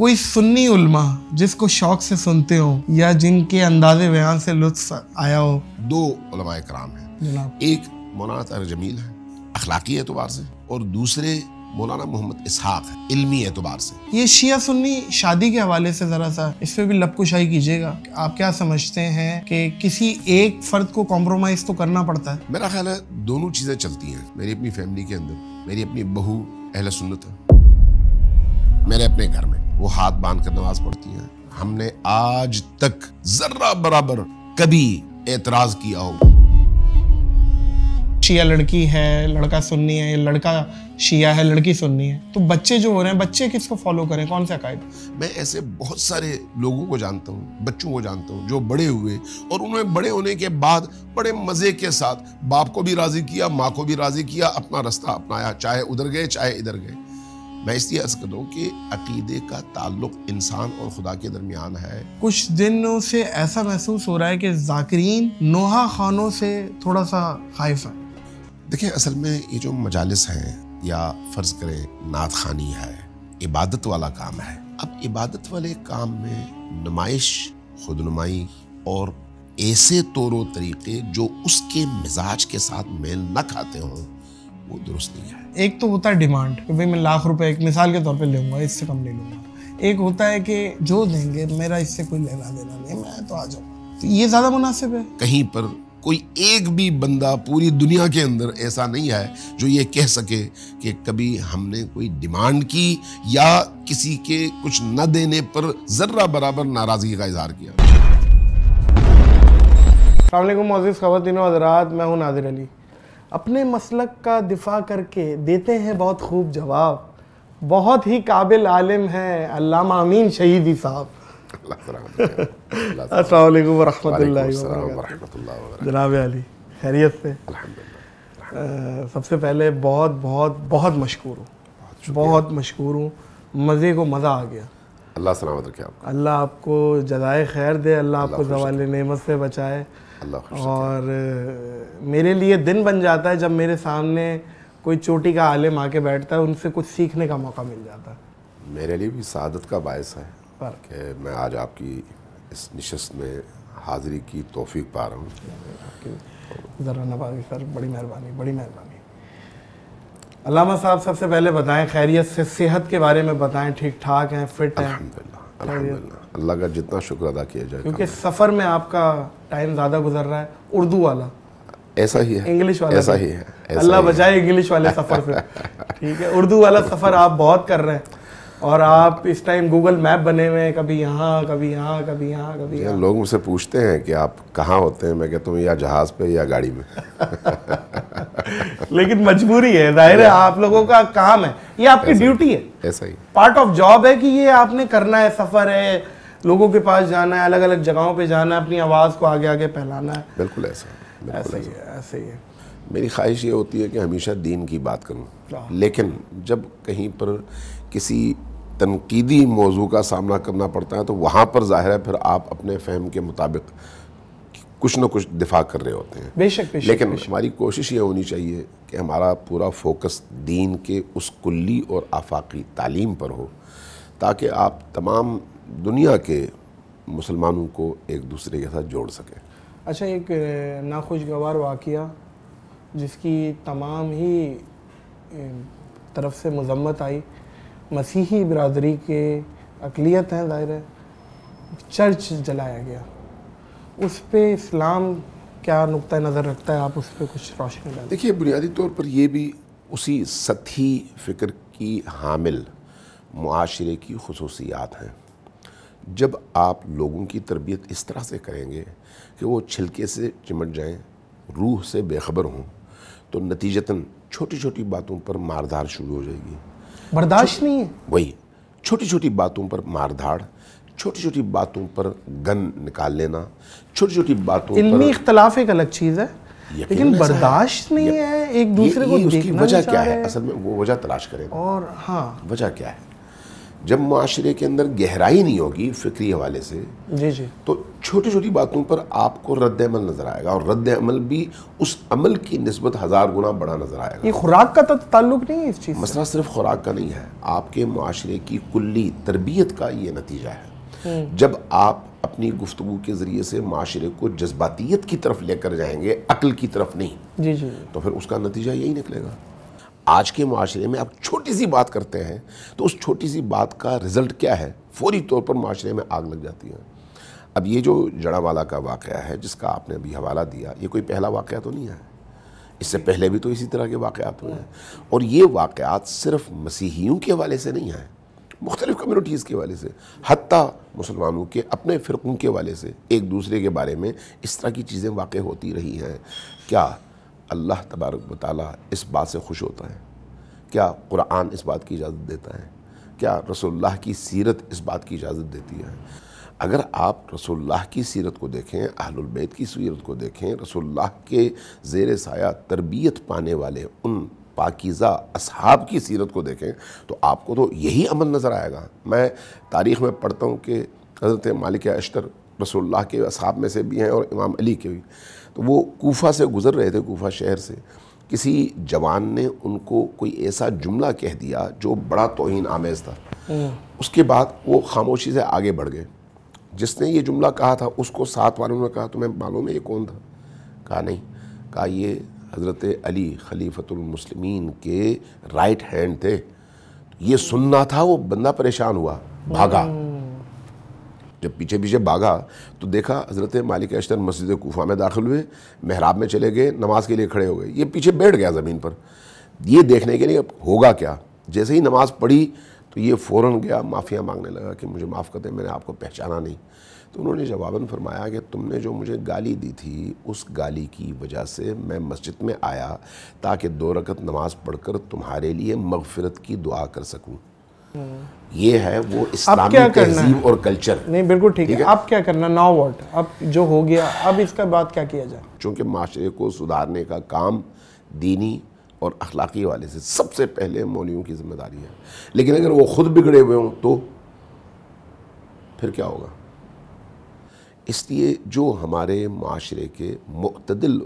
कोई सुन्नी उल्मा जिसको शौक से सुनते हो या जिनके अंदाजे बयान से लुत्फ आया हो दो उलमाए कराम है एक मौलाना तार जमील है अखलाकी एतबार से और दूसरे मौलाना मोहम्मद इसहाक है इल्मी एतबार से ये शिया सुन्नी शादी के हवाले से ज़रा सा इस पर भी लपकुशाही कीजिएगा आप क्या समझते हैं कि किसी एक फ़र्द को कॉम्प्रोमाइज़ तो करना पड़ता है मेरा ख्याल है दोनों चीज़ें चलती हैं मेरी अपनी फैमिली के अंदर मेरी अपनी बहू अहल सुन्नत है मेरे अपने घर में वो हाथ बांध कर नमाज पढ़ती हैं हमने आज तक जरा बराबर कभी एतराज किया हो शिया लड़की है लड़का सुननी है या लड़का शिया है लड़की सुननी है तो बच्चे जो हो रहे हैं बच्चे किसको फॉलो करें कौन से अकायद मैं ऐसे बहुत सारे लोगों को जानता हूँ बच्चों को जानता हूँ जो बड़े हुए और उन्हें बड़े होने के बाद बड़े मज़े के साथ बाप को भी राज़ी किया माँ को भी राज़ी किया अपना रास्ता अपनाया चाहे उधर गए चाहे इधर गए मैं इसलिए अर्ज कर दूँ कि अकीदे का ताल्लुक इंसान और खुदा के दरमियान है कुछ दिनों से ऐसा महसूस हो रहा है कि जाकरीन नोहा खानों से थोड़ा सा खाइफ है देखिए असल में ये जो मजालस हैं या फ़र्ज़ करें नात खानी है इबादत वाला काम है अब इबादत वाले काम में नुमाइश खुद नुमाई और ऐसे तौर तरीके जो उसके मिजाज के साथ मेल न खाते हों वो दुरुस्त नहीं है एक तो होता है डिमांड कि भाई मैं लाख रुपए एक मिसाल के तौर पे लूँगा इससे कम नहीं लूँगा एक होता है कि जो देंगे मेरा इससे कोई लेना देना नहीं मैं तो आ जाऊंगा तो ये ज़्यादा मुनासिब है कहीं पर कोई एक भी बंदा पूरी दुनिया के अंदर ऐसा नहीं है जो ये कह सके कि कभी हमने कोई डिमांड की या किसी के कुछ न देने पर ज़र्रा बराबर नाराज़गी का इजहार किया अल्लाम मौजूद दिनों हजरात मैं हूँ नाजिर अली अपने मसलक का दिफा करके देते हैं बहुत खूब जवाब बहुत ही काबिल आलिम है अल्लामा अमीन शहीदी साहब अस्सलाम वरहमतुल्लाह जनाब अली खैरियत से सबसे पहले बहुत बहुत बहुत मशहूर हूँ बहुत मशहूर हूँ मज़े को मज़ा आ गया अल्लाह सलामत रखे आप अल्लाह आपको जदाय खैर दे अल्लाह आपको जवाल नेमत से बचाए और मेरे लिए दिन बन जाता है जब मेरे सामने कोई चोटी का आलिम आके बैठता है उनसे कुछ सीखने का मौका मिल जाता है मेरे लिए भी सादत का बायस है कि मैं आज आपकी इस नशस्त में हाजिरी की तोफ़ी पा रहा हूँ ज़रा नवाजी सर बड़ी मेहरबानी बड़ी मेहरबानी अलामा साहब सबसे पहले बताएं खैरियत से सेहत के बारे में बताएं ठीक ठाक हैं फिट हैं अल्हम्दुलिल्लाह अल्लाह का जितना शुक्र अदा किया जाए क्योंकि सफ़र में आपका टाइम ज़्यादा गुजर रहा है उर्दू वाला ऐसा ही है इंग्लिश वाला ऐसा ही है अल्लाह बजाय इंग्लिश वाले सफ़र पे ठीक है उर्दू वाला सफ़र आप बहुत कर रहे हैं और आप इस टाइम गूगल मैप बने हुए हैं कभी यहाँ कभी यहाँ कभी यहाँ कभी यहाँ लोग मुझसे पूछते हैं कि आप कहाँ होते हैं मैं कहता हूँ या जहाज़ पे या गाड़ी में लेकिन मजबूरी है जाहिर है आप लोगों का काम है ये आपकी ड्यूटी है ऐसा ही पार्ट ऑफ जॉब है कि ये आपने करना है सफ़र है लोगों के पास जाना है अलग अलग जगहों पे जाना है अपनी आवाज़ को आगे आगे फैलाना है बिल्कुल ऐसा ऐसा ही है ऐसे ही है मेरी ख्वाहिश ये होती है कि हमेशा दीन की बात करूँ लेकिन जब कहीं पर किसी तनकीदी मौजू का सामना करना पड़ता है तो वहाँ पर ज़ाहिर है फिर आप अपने फहम के मुताबिक कुछ ना कुछ दिफा कर रहे होते हैं बेशक बेशक लेकिन बेशक। हमारी कोशिश ये होनी चाहिए कि हमारा पूरा फोकस दीन के उस कुल्ली और आफाकी तालीम पर हो ताकि आप तमाम दुनिया के मुसलमानों को एक दूसरे के साथ जोड़ सके अच्छा एक नाखुशगवार वाक़ जिसकी तमाम ही तरफ से मजम्मत आई मसीही बरदरी के अकलीत हैं ज़ाहिर है चर्च जलाया गया उस पर इस्लाम क्या नुक़ नज़र रखता है आप उस पर कुछ रोशन देखिए बुनियादी तौर पर यह भी उसी सतही फ़िक्र की हामिल माशरे की खसूसियात हैं जब आप लोगों की तरबियत इस तरह से करेंगे कि वो छिलके से चिमट जाएं रूह से बेखबर हों तो नतीजतन छोटी छोटी बातों पर मारधार शुरू हो जाएगी बर्दाश्त नहीं है वही छोटी छोटी बातों पर मारधार छोटी छोटी बातों पर गन निकाल लेना छोटी छोटी बातों इल्मी इख्तलाफ एक अलग चीज़ है लेकिन बर्दाश्त नहीं है एक दूसरे ये, को उसकी वजह क्या है असल में वो वजह तलाश करें और हाँ वजह क्या है जब माशरे के अंदर गहराई नहीं होगी फिक्री हवाले से जी जी तो छोटी छोटी बातों पर आपको रद्द अमल नज़र आएगा और रद्द अमल भी उस अमल की नस्बत हज़ार गुना बड़ा नज़र आएगा ये खुराक का तो ताल्लुक नहीं है इस चीज़ मसला सिर्फ खुराक का नहीं है आपके माशरे की कुल्ली तरबियत का ये नतीजा है हम्म। जब आप अपनी गुफ्तु के ज़रिए से माशरे को जज्बातीत की तरफ लेकर जाएंगे अकल की तरफ नहीं जी जी तो फिर उसका नतीजा यही निकलेगा आज के माशरे में आप छोटी सी बात करते हैं तो उस छोटी सी बात का रिज़ल्ट क्या है फौरी तौर पर माशरे में आग लग जाती है अब ये जो जड़ावाला का वाक़ है जिसका आपने अभी हवाला दिया ये कोई पहला वाक़ तो नहीं है इससे पहले भी तो इसी तरह के वाक़ात हुए हैं और ये वाक़ात सिर्फ मसीहियों के हवाले से नहीं हैं मुख्तलिफ़ कम्यूनिटीज़ के वाले से हती मुसलमानों के अपने फ़िरक़ों के वाले से एक दूसरे के बारे में इस तरह की चीज़ें वाक़ होती रही हैं क्या अल्लाह तबारक ताली इस बात से खुश होता है क्या कुरान इस बात की इजाज़त देता है क्या रसोल्ला की सीरत इस बात की इजाज़त देती है अगर आप रसोल्ला की सीरत को देखें अहलबैत की सीरत को देखें रसोल्ला के जेर साया तरबियत पाने वाले उन पाकिज़ा असहाब की सीरत को देखें तो आपको तो यही अमल नज़र आएगा मैं तारीख़ में पढ़ता हूँ कि हज़रत मालिक अश्तर रसोल्ला के असहाब में से भी हैं और इमाम अली के भी वो कोफा से गुज़र रहे थे कोफा शहर से किसी जवान ने उनको कोई ऐसा जुमला कह दिया जो बड़ा तोहन आमेज़ था हम्म। उसके बाद वो खामोशी से आगे बढ़ गए जिसने ये जुमला कहा था उसको साथ वालों ने कहा तुम्हें मालूम है ये कौन था कहा नहीं कहा ये हज़रत अली खलीफतुलमसलिमीन के राइट हैंड थे ये सुनना था वो बंदा परेशान हुआ भागा हम्म। जब पीछे पीछे भागा तो देखा हज़रत मालिक अश्तर मस्जिद कोफा में दाखिल हुए महराब में चले गए नमाज के लिए खड़े हो गए ये पीछे बैठ गया ज़मीन पर ये देखने के लिए अब होगा क्या जैसे ही नमाज़ पढ़ी तो ये फ़ौर गया माफ़िया मांगने लगा कि मुझे माफ़ करते मैंने आपको पहचाना नहीं तो उन्होंने जवाबन फरमाया कि तुमने जो मुझे गाली दी थी उस गाली की वजह से मैं मस्जिद में आया ताकि दो रकत नमाज़ पढ़कर तुम्हारे लिए मगफरत की दुआ कर सकूँ ये है वो इस्लामी तहजीब और कल्चर नहीं बिल्कुल ठीक है अब क्या करना नाउ व्हाट अब जो हो गया अब इसका बात क्या किया जाए चूंकि माशरे को सुधारने का काम दीनी और अखलाकी वाले से सबसे पहले मौलियों की जिम्मेदारी है लेकिन अगर वो खुद बिगड़े हुए हों तो फिर क्या होगा इसलिए जो हमारे माशरे के मतदिल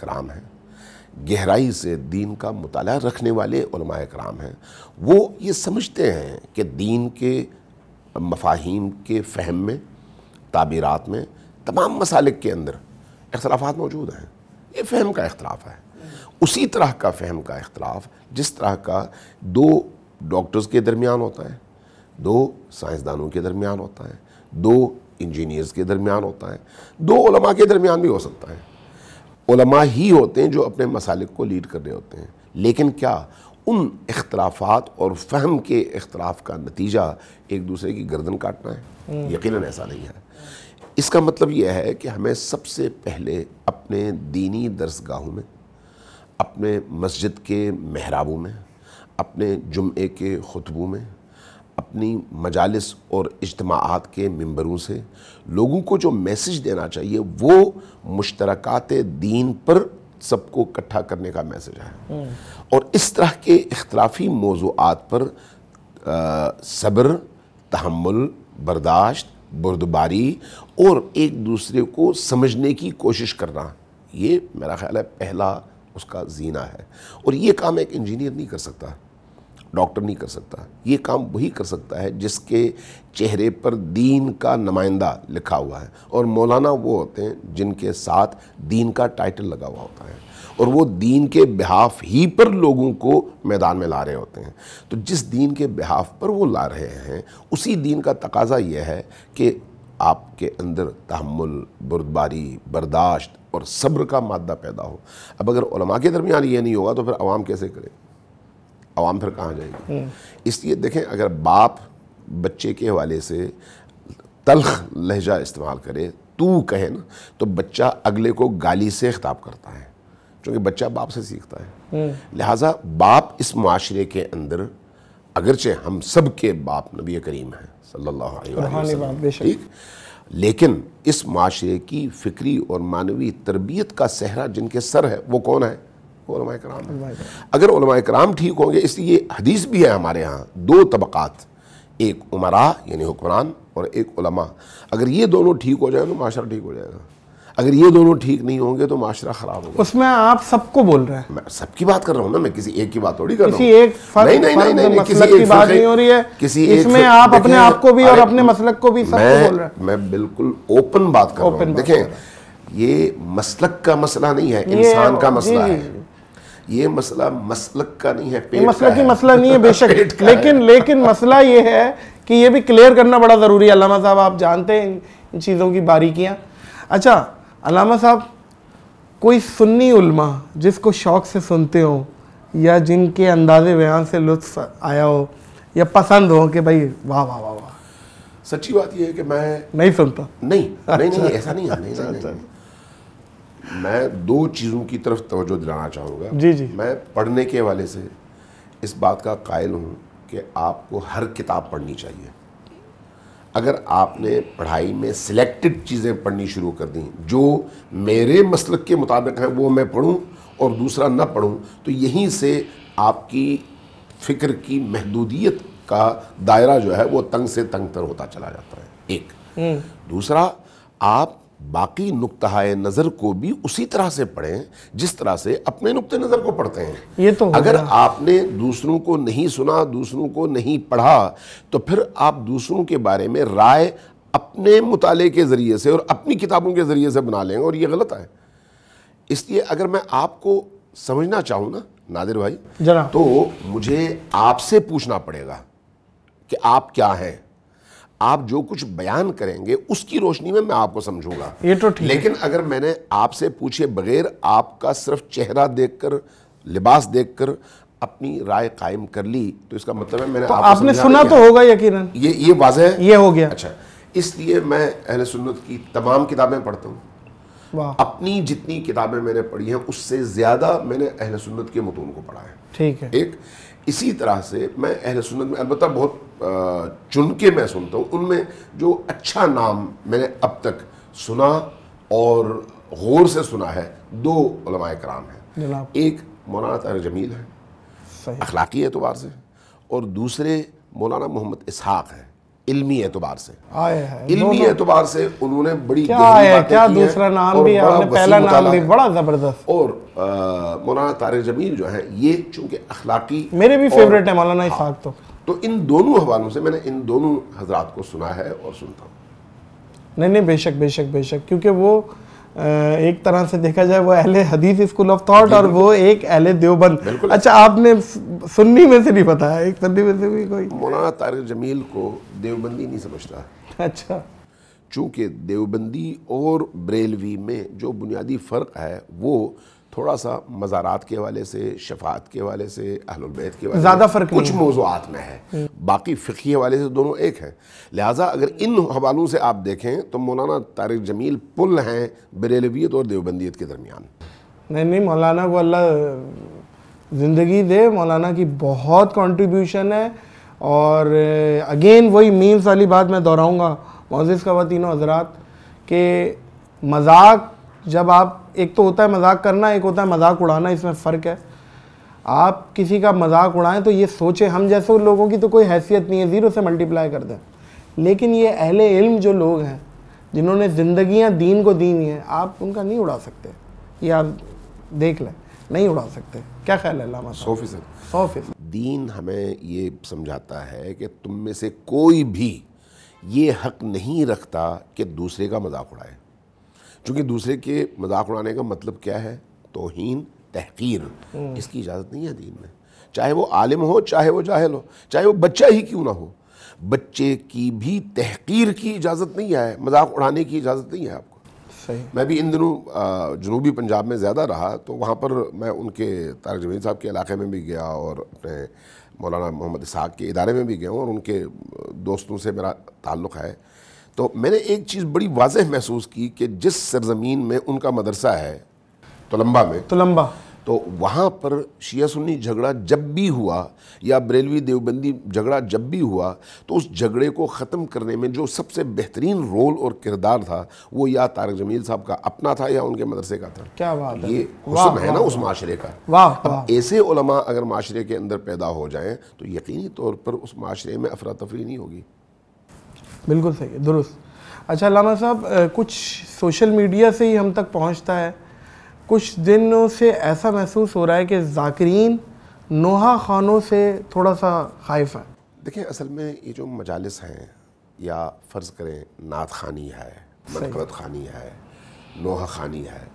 कराम हैं गहराई से दीन का मताल रखने वाले कराम हैं वो ये समझते हैं कि दीन के मफाहिम के फहम में ताबीरत में तमाम मसालिक के अंदर अख्तलाफात मौजूद हैं ये फहम का अख्तराफ है उसी तरह का फहम का अख्तलाफ जिस तरह का दो डॉक्टर्स के दरमियान होता है दो साइंसदानों के दरमियान होता है दो इंजीनियर्स के दरमियान होता है दो के दरमियान भी हो सकता है उलमा ही होते हैं जो अपने मसालिक को लीड कर रहे होते हैं लेकिन क्या उन अख्तलाफात और फहम के अख्तलाफ का नतीजा एक दूसरे की गर्दन काटना है हम्म। यकीन ऐसा नहीं है इसका मतलब यह है कि हमें सबसे पहले अपने दीनी दरसगाहों में अपने मस्जिद के महराबों में अपने जुमे के खुतबों में अपनी मजालस और इजमात के मंबरों से लोगों को जो मैसेज देना चाहिए वो मुश्तरक दीन पर सबको इकट्ठा करने का मैसेज है हम्म। और इस तरह के अख्तराफी मौजूद पर सब्र तहमल बर्दाश्त बुरदबारी और एक दूसरे को समझने की कोशिश करना ये मेरा ख्याल है पहला उसका जीना है और ये काम एक इंजीनियर नहीं कर सकता डॉक्टर नहीं कर सकता ये काम वही कर सकता है जिसके चेहरे पर दीन का नुमाइंदा लिखा हुआ है और मौलाना वो होते हैं जिनके साथ दीन का टाइटल लगा हुआ होता है और वो दीन के बिहाफ ही पर लोगों को मैदान में ला रहे होते हैं तो जिस दीन के बिहाफ पर वो ला रहे हैं उसी दीन का तकाजा यह है कि आपके अंदर तहमुल बुरदबारी बर्दाश्त और सब्र का मादा पैदा हो अब अगर के दरमियान ये नहीं होगा तो फिर आवाम कैसे करे आवाम फिर कहाँ जाएगी हम्म। इसलिए देखें अगर बाप बच्चे के हवाले से तलख लहजा इस्तेमाल करे तू कहे ना तो बच्चा अगले को गाली से खिताब करता है क्योंकि बच्चा बाप से सीखता है हम्म। लिहाजा बाप इस माशरे के अंदर अगरचे हम सब के बाप नबी करीम हैं सल्लल्लाहु अलैहि वसल्लम ठीक लेकिन इस माशरे की फ़िक्री और मानवी तरबियत का सहरा जिनके सर है वो कौन है कराम अगर कराम ठीक होंगे इसलिए हदीस भी है हमारे यहाँ दो तबक़ात एक उमरा यानी हुक्मरान और एक उलमा अगर ये दोनों ठीक हो जाए तो माशरा ठीक हो जाएगा अगर ये दोनों ठीक नहीं होंगे तो माशरा खराब होगा उसमें आप सबको बोल रहे हैं मैं सबकी बात कर रहा हूँ ना मैं किसी एक की बात थोड़ी कर रहा हूँ किसी एक नहीं नहीं नहीं नहीं किसी एक की बात नहीं हो रही है किसी इसमें आप अपने आप को भी और अपने मसलक को भी सबको बोल रहे हैं मैं बिल्कुल ओपन बात कर रहा हूँ देखें ये मसलक का मसला नहीं है इंसान का मसला है ये मसला मसलक का नहीं है पेट मसला की मसला नहीं है बेशक लेकिन लेकिन मसला ये है कि ये भी क्लियर करना बड़ा ज़रूरी है अलामा साहब आप जानते हैं इन चीज़ों की बारीकियाँ अच्छा अलामा साहब कोई सुन्नी उलमा जिसको शौक़ से सुनते हो या जिनके अंदाज़े बयान से लुत्फ आया हो या पसंद हो कि भाई वाह वाह वाह वाह सच्ची बात यह है कि मैं नहीं सुनता नहीं नहीं, अच्छा, ऐसा नहीं है नहीं, नहीं अच्छा, अच्छा। मैं दो चीज़ों की तरफ तवज्जो दिलाना चाहूँगा जी जी मैं पढ़ने के वाले से इस बात का कायल हूँ कि आपको हर किताब पढ़नी चाहिए अगर आपने पढ़ाई में सिलेक्टेड चीज़ें पढ़नी शुरू कर दी जो मेरे मसलक के मुताबिक हैं वो मैं पढ़ूँ और दूसरा ना पढ़ूँ तो यहीं से आपकी फ़िक्र की महदूदियत का दायरा जो है वो तंग से तंग तर होता चला जाता है एक हम्म। दूसरा आप बाकी नुकतः नज़र को भी उसी तरह से पढ़ें जिस तरह से अपने नुकते नज़र को पढ़ते हैं ये तो अगर आपने दूसरों को नहीं सुना दूसरों को नहीं पढ़ा तो फिर आप दूसरों के बारे में राय अपने मुताले के ज़रिए से और अपनी किताबों के ज़रिए से बना लेंगे और ये गलत है इसलिए अगर मैं आपको समझना चाहूँ ना नादिर भाई तो मुझे आपसे पूछना पड़ेगा कि आप क्या हैं आप जो कुछ बयान करेंगे उसकी रोशनी में मैं आपको समझूंगा ये तो ठीक लेकिन अगर मैंने आपसे पूछे बगैर आपका सिर्फ चेहरा देखकर लिबास देखकर अपनी राय कायम कर ली तो इसका मतलब है मैंने तो आपने सुना तो होगा यकीनन ये ये वाजह है ये हो गया अच्छा इसलिए मैं अहल सुन्नत की तमाम किताबें पढ़ता हूँ अपनी जितनी किताबें मैंने पढ़ी हैं उससे ज़्यादा मैंने अहल सुन्नत के मतून को पढ़ा है ठीक है एक इसी तरह से मैं अहल सुनत में अलबत् बहुत चुन के मैं सुनता हूँ उनमें जो अच्छा नाम मैंने अब तक सुना और गौर से सुना है दो कराम हैं एक मौलाना तार जमील है अखलाकी एतबार से और दूसरे मौलाना मोहम्मद इसहाक़ हैं इल्मी एतबार से इल्मी एतबार से उन्होंने बड़ी क्या है क्या दूसरा नाम भी आपने पहला नाम भी बड़ा जबरदस्त और मौलाना तारिक जमील जो है ये चूंकि अखलाकी मेरे भी फेवरेट है मौलाना हाँ। इफाक तो तो इन दोनों हवालों से मैंने इन दोनों हजरात को सुना है और सुनता हूँ नहीं नहीं बेशक बेशक बेशक क्योंकि वो एक तरह से देखा जाए वो अहले हदीस स्कूल ऑफ थॉट और वो एक अहले देवबंद अच्छा आपने सुन्नी में से नहीं पता है एक सुन्नी में से भी कोई मौलाना तारिक जमील को देवबंदी नहीं समझता अच्छा चूंकि देवबंदी और ब्रेलवी में जो बुनियादी फ़र्क है वो थोड़ा सा मज़ारात के हवाले से शफात के हवाले से अहलबैत के वाले ज़्यादा फ़र्क कुछ मौजूद में है बाकी फ़िकी हवाले से तो दोनों एक हैं लिहाजा अगर इन हवालों से आप देखें तो मौलाना तारिक जमील पुल हैं बरेलवियत और देवबंदियत के दरमियान नहीं नहीं मौलाना को अल्लाह ज़िंदगी दे मौलाना की बहुत कॉन्ट्रीब्यूशन है और अगेन वही मीम्स वाली बात मैं दोहराऊँगा मोज़ ख़वान हज़रात के मजाक जब आप एक तो होता है मजाक करना एक होता है मजाक उड़ाना इसमें फ़र्क है आप किसी का मजाक उड़ाएं तो ये सोचें हम जैसे लोगों की तो कोई हैसियत नहीं है ज़ीरो से मल्टीप्लाई कर दें लेकिन ये अहले इल्म जो लोग हैं जिन्होंने ज़िंदियाँ दीन को दी हुई हैं आप उनका नहीं उड़ा सकते ये आप देख लें नहीं उड़ा सकते क्या ख्याल है सौ फीसद सौ फीसद दीन हमें ये समझाता है कि तुम में से कोई भी ये हक नहीं रखता कि दूसरे का मजाक उड़ाए चूँकि दूसरे के मजाक उड़ाने का मतलब क्या है तोहन तहकीर हम्म। इसकी इजाज़त नहीं है दीन में चाहे वो आलिम हो चाहे वो जाहिल हो चाहे वो बच्चा ही क्यों ना हो बच्चे की भी तहकीर की इजाज़त नहीं है मजाक उड़ाने की इजाज़त नहीं है आपको सही मैं भी इन दिनों जनूबी पंजाब में ज़्यादा रहा तो वहाँ पर मैं उनके तारक जमीन साहब के इलाके में भी गया और अपने मौलाना मोहम्मद इसहाक के इदारे में भी गया हूँ और उनके दोस्तों से मेरा ताल्लुक़ है तो मैंने एक चीज़ बड़ी वाजह महसूस की कि जिस सरजमीन में उनका मदरसा है तोलम्बा में तोलम्बा तो वहाँ पर शिया सुन्नी झगड़ा जब भी हुआ या बरेलवी देवबंदी झगड़ा जब भी हुआ तो उस झगड़े को ख़त्म करने में जो सबसे बेहतरीन रोल और किरदार था वो या तारक जमील साहब का अपना था या उनके मदरसे का था क्या बात ये हुसन है ना उस माशरे का वाह अब ऐसे अगर माशरे के अंदर पैदा हो जाएँ तो यकीनी तौर पर उस माशरे में अफरा तफरी नहीं होगी बिल्कुल सही है दुरुस्त अच्छा लामा साहब कुछ सोशल मीडिया से ही हम तक पहुंचता है कुछ दिनों से ऐसा महसूस हो रहा है कि जाकरीन नोहा खानों से थोड़ा सा खाइफ है देखिए असल में ये जो मजालस हैं या फ़र्ज़ करें नात खानी है मनकरत खानी है नोहा खानी है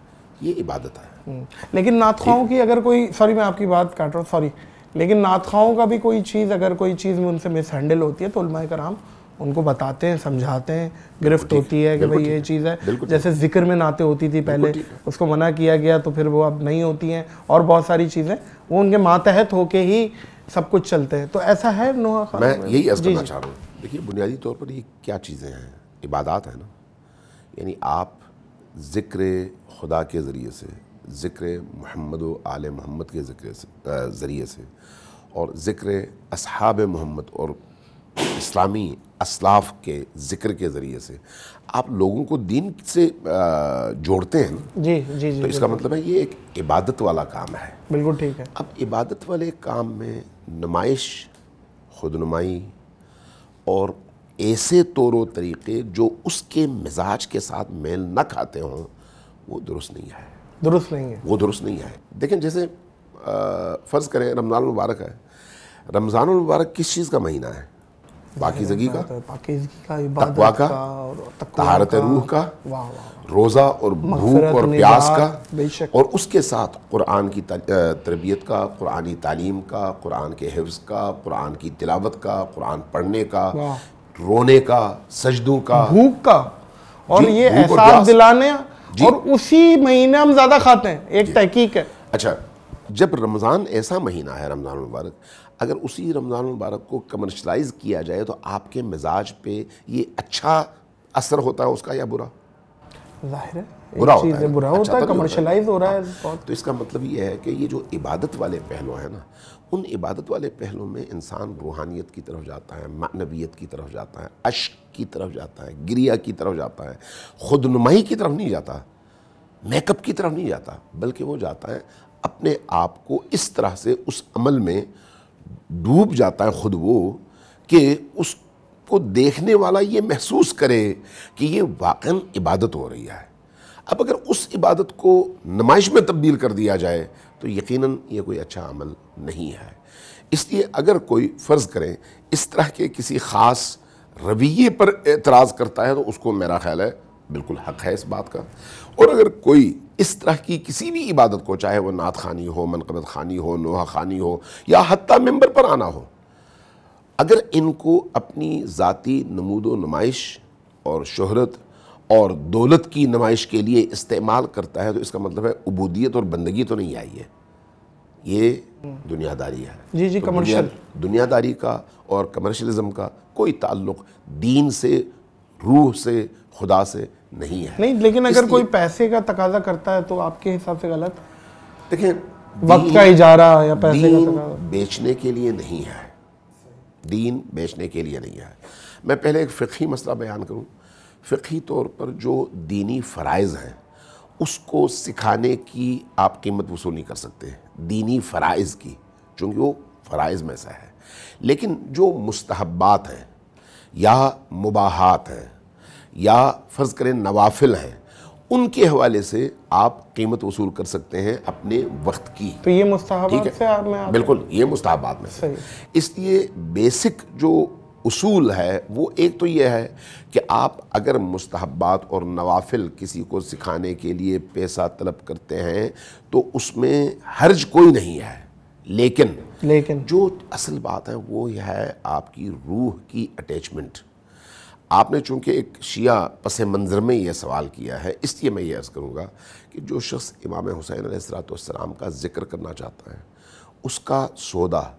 ये इबादत है हम्म, लेकिन नात खाओं की अगर कोई सॉरी मैं आपकी बात काट रहा हूँ सॉरी लेकिन नात खाओं का भी कोई चीज़ अगर कोई चीज़ में उनसे मिस हैंडल होती है तो कराम उनको बताते हैं समझाते हैं गिरफ्त होती है कि भाई ये चीज़ है जैसे जिक्र में नाते होती थी पहले उसको मना किया गया तो फिर वो अब नहीं होती हैं और बहुत सारी चीज़ें वो उनके मातहत होके ही सब कुछ चलते हैं तो ऐसा है नोहा खान मैं यही करना चाह रहा हूँ देखिए बुनियादी तौर पर ये क्या चीज़ें हैं इबादत है ना यानी आप ज़िक्र खुदा के ज़रिए से ज़िक्र मोहम्मद आल मोहम्मद के ज़िक्र से ज़रिए से और ज़िक्र असहाब मोहम्मद और इस्लामी असलाफ के जिक्र के ज़रिए से आप लोगों को दीन से जोड़ते हैं ना जी जी जी तो इसका मतलब है ये एक इबादत वाला काम है बिल्कुल ठीक है अब इबादत वाले काम में नुमाइश खुदनुमाई और ऐसे तौर तरीक़े जो उसके मिजाज के साथ मेल न खाते हों वो दुरुस्त नहीं है दुरुस्त नहीं है वो दुरुस्त नहीं है देखें जैसे फ़र्ज़ करें रमज़ान मुबारक है रमज़ान मुबारक किस चीज़ का महीना है पाकिजगी का पाकिजगी का तकवा का तहारत रूह का रोज़ा और भूख और प्यास का और उसके साथ कुरान की तरबियत का कुरानी तालीम का कुरान के हिफ्ज़ का कुरान की तिलावत का कुरान पढ़ने का रोने का सजदों का भूख का और ये एहसास दिलाने और उसी महीने हम ज़्यादा खाते हैं एक तहकीक है अच्छा जब रमज़ान ऐसा महीना है रमज़ान मुबारक अगर उसी रमज़ान मुबारक को कमर्शलाइज किया जाए तो आपके मिजाज पे ये अच्छा असर होता है उसका या बुरा जाहिर है बुरा होता है बुरा होता कमर्शलाइज अच्छा, तो मतलब हो रहा है हाँ, तो इसका मतलब ये है कि ये जो इबादत वाले पहलू हैं ना उन इबादत वाले पहलू में इंसान रूहानियत की तरफ जाता है मानवीयत की तरफ जाता है अश्क की तरफ जाता है गिरिया की तरफ जाता है खुद नुमाई की तरफ नहीं जाता मेकअप की तरफ नहीं जाता बल्कि वो जाता है अपने आप को इस तरह से उस अमल में डूब जाता है ख़ुद वो कि उसको देखने वाला ये महसूस करे कि ये वाक़ इबादत हो रही है अब अगर उस इबादत को नमाइश में तब्दील कर दिया जाए तो यकीनन ये कोई अच्छा अमल नहीं है इसलिए अगर कोई फ़र्ज़ करें इस तरह के किसी ख़ास रवैये पर एतराज़ करता है तो उसको मेरा ख्याल है बिल्कुल हक है इस बात का और अगर कोई इस तरह की किसी भी इबादत को चाहे वह नात खानी हो मनकबत खानी हो नोहा खानी हो या हती मेम्बर पर आना हो अगर इनको अपनी ज़ाती नमूद नुमाइश और शहरत और दौलत की नुमाइश के लिए इस्तेमाल करता है तो इसका मतलब है उबूदियत और बंदगी तो नहीं आई है ये दुनियादारी है जी जी तो कमर्शियल दुनियादारी का और कमर्शलिज़म का कोई ताल्लुक दीन से रूह से खुदा से नहीं है नहीं लेकिन अगर कोई पैसे का तकाजा करता है तो आपके हिसाब से गलत देखिए वक्त का इजारा या पैसे का तकाजा बेचने के लिए नहीं है दीन बेचने के लिए नहीं है मैं पहले एक फ़िकी मसला बयान करूँ फ़िकी तौर पर जो दीनी फ़रज़ हैं उसको सिखाने की आप कीमत वसूल नहीं कर सकते दीनी फ़रज़ की चूँकि वो फ़राइज में से है लेकिन जो मुस्तहबात हैं या मुबाहत हैं या फ़र्ज़ करें नवाफिल हैं उनके हवाले से आप कीमत वसूल कर सकते हैं अपने वक्त की तो ये है से आप बिल्कुल ये मुस्ताबाद में इसलिए बेसिक जो उसूल है वो एक तो ये है कि आप अगर मुस्तहबात और नवाफिल किसी को सिखाने के लिए पैसा तलब करते हैं तो उसमें हर्ज कोई नहीं है लेकिन लेकिन जो असल बात है वो है आपकी रूह की अटैचमेंट आपने चूंकि एक शिया पस मंज़र में यह सवाल किया है इसलिए मैं ये अर्ज़ करूँगा कि जो शख्स इमाम हुसैन सलाम का ज़िक्र करना चाहता है उसका सौदा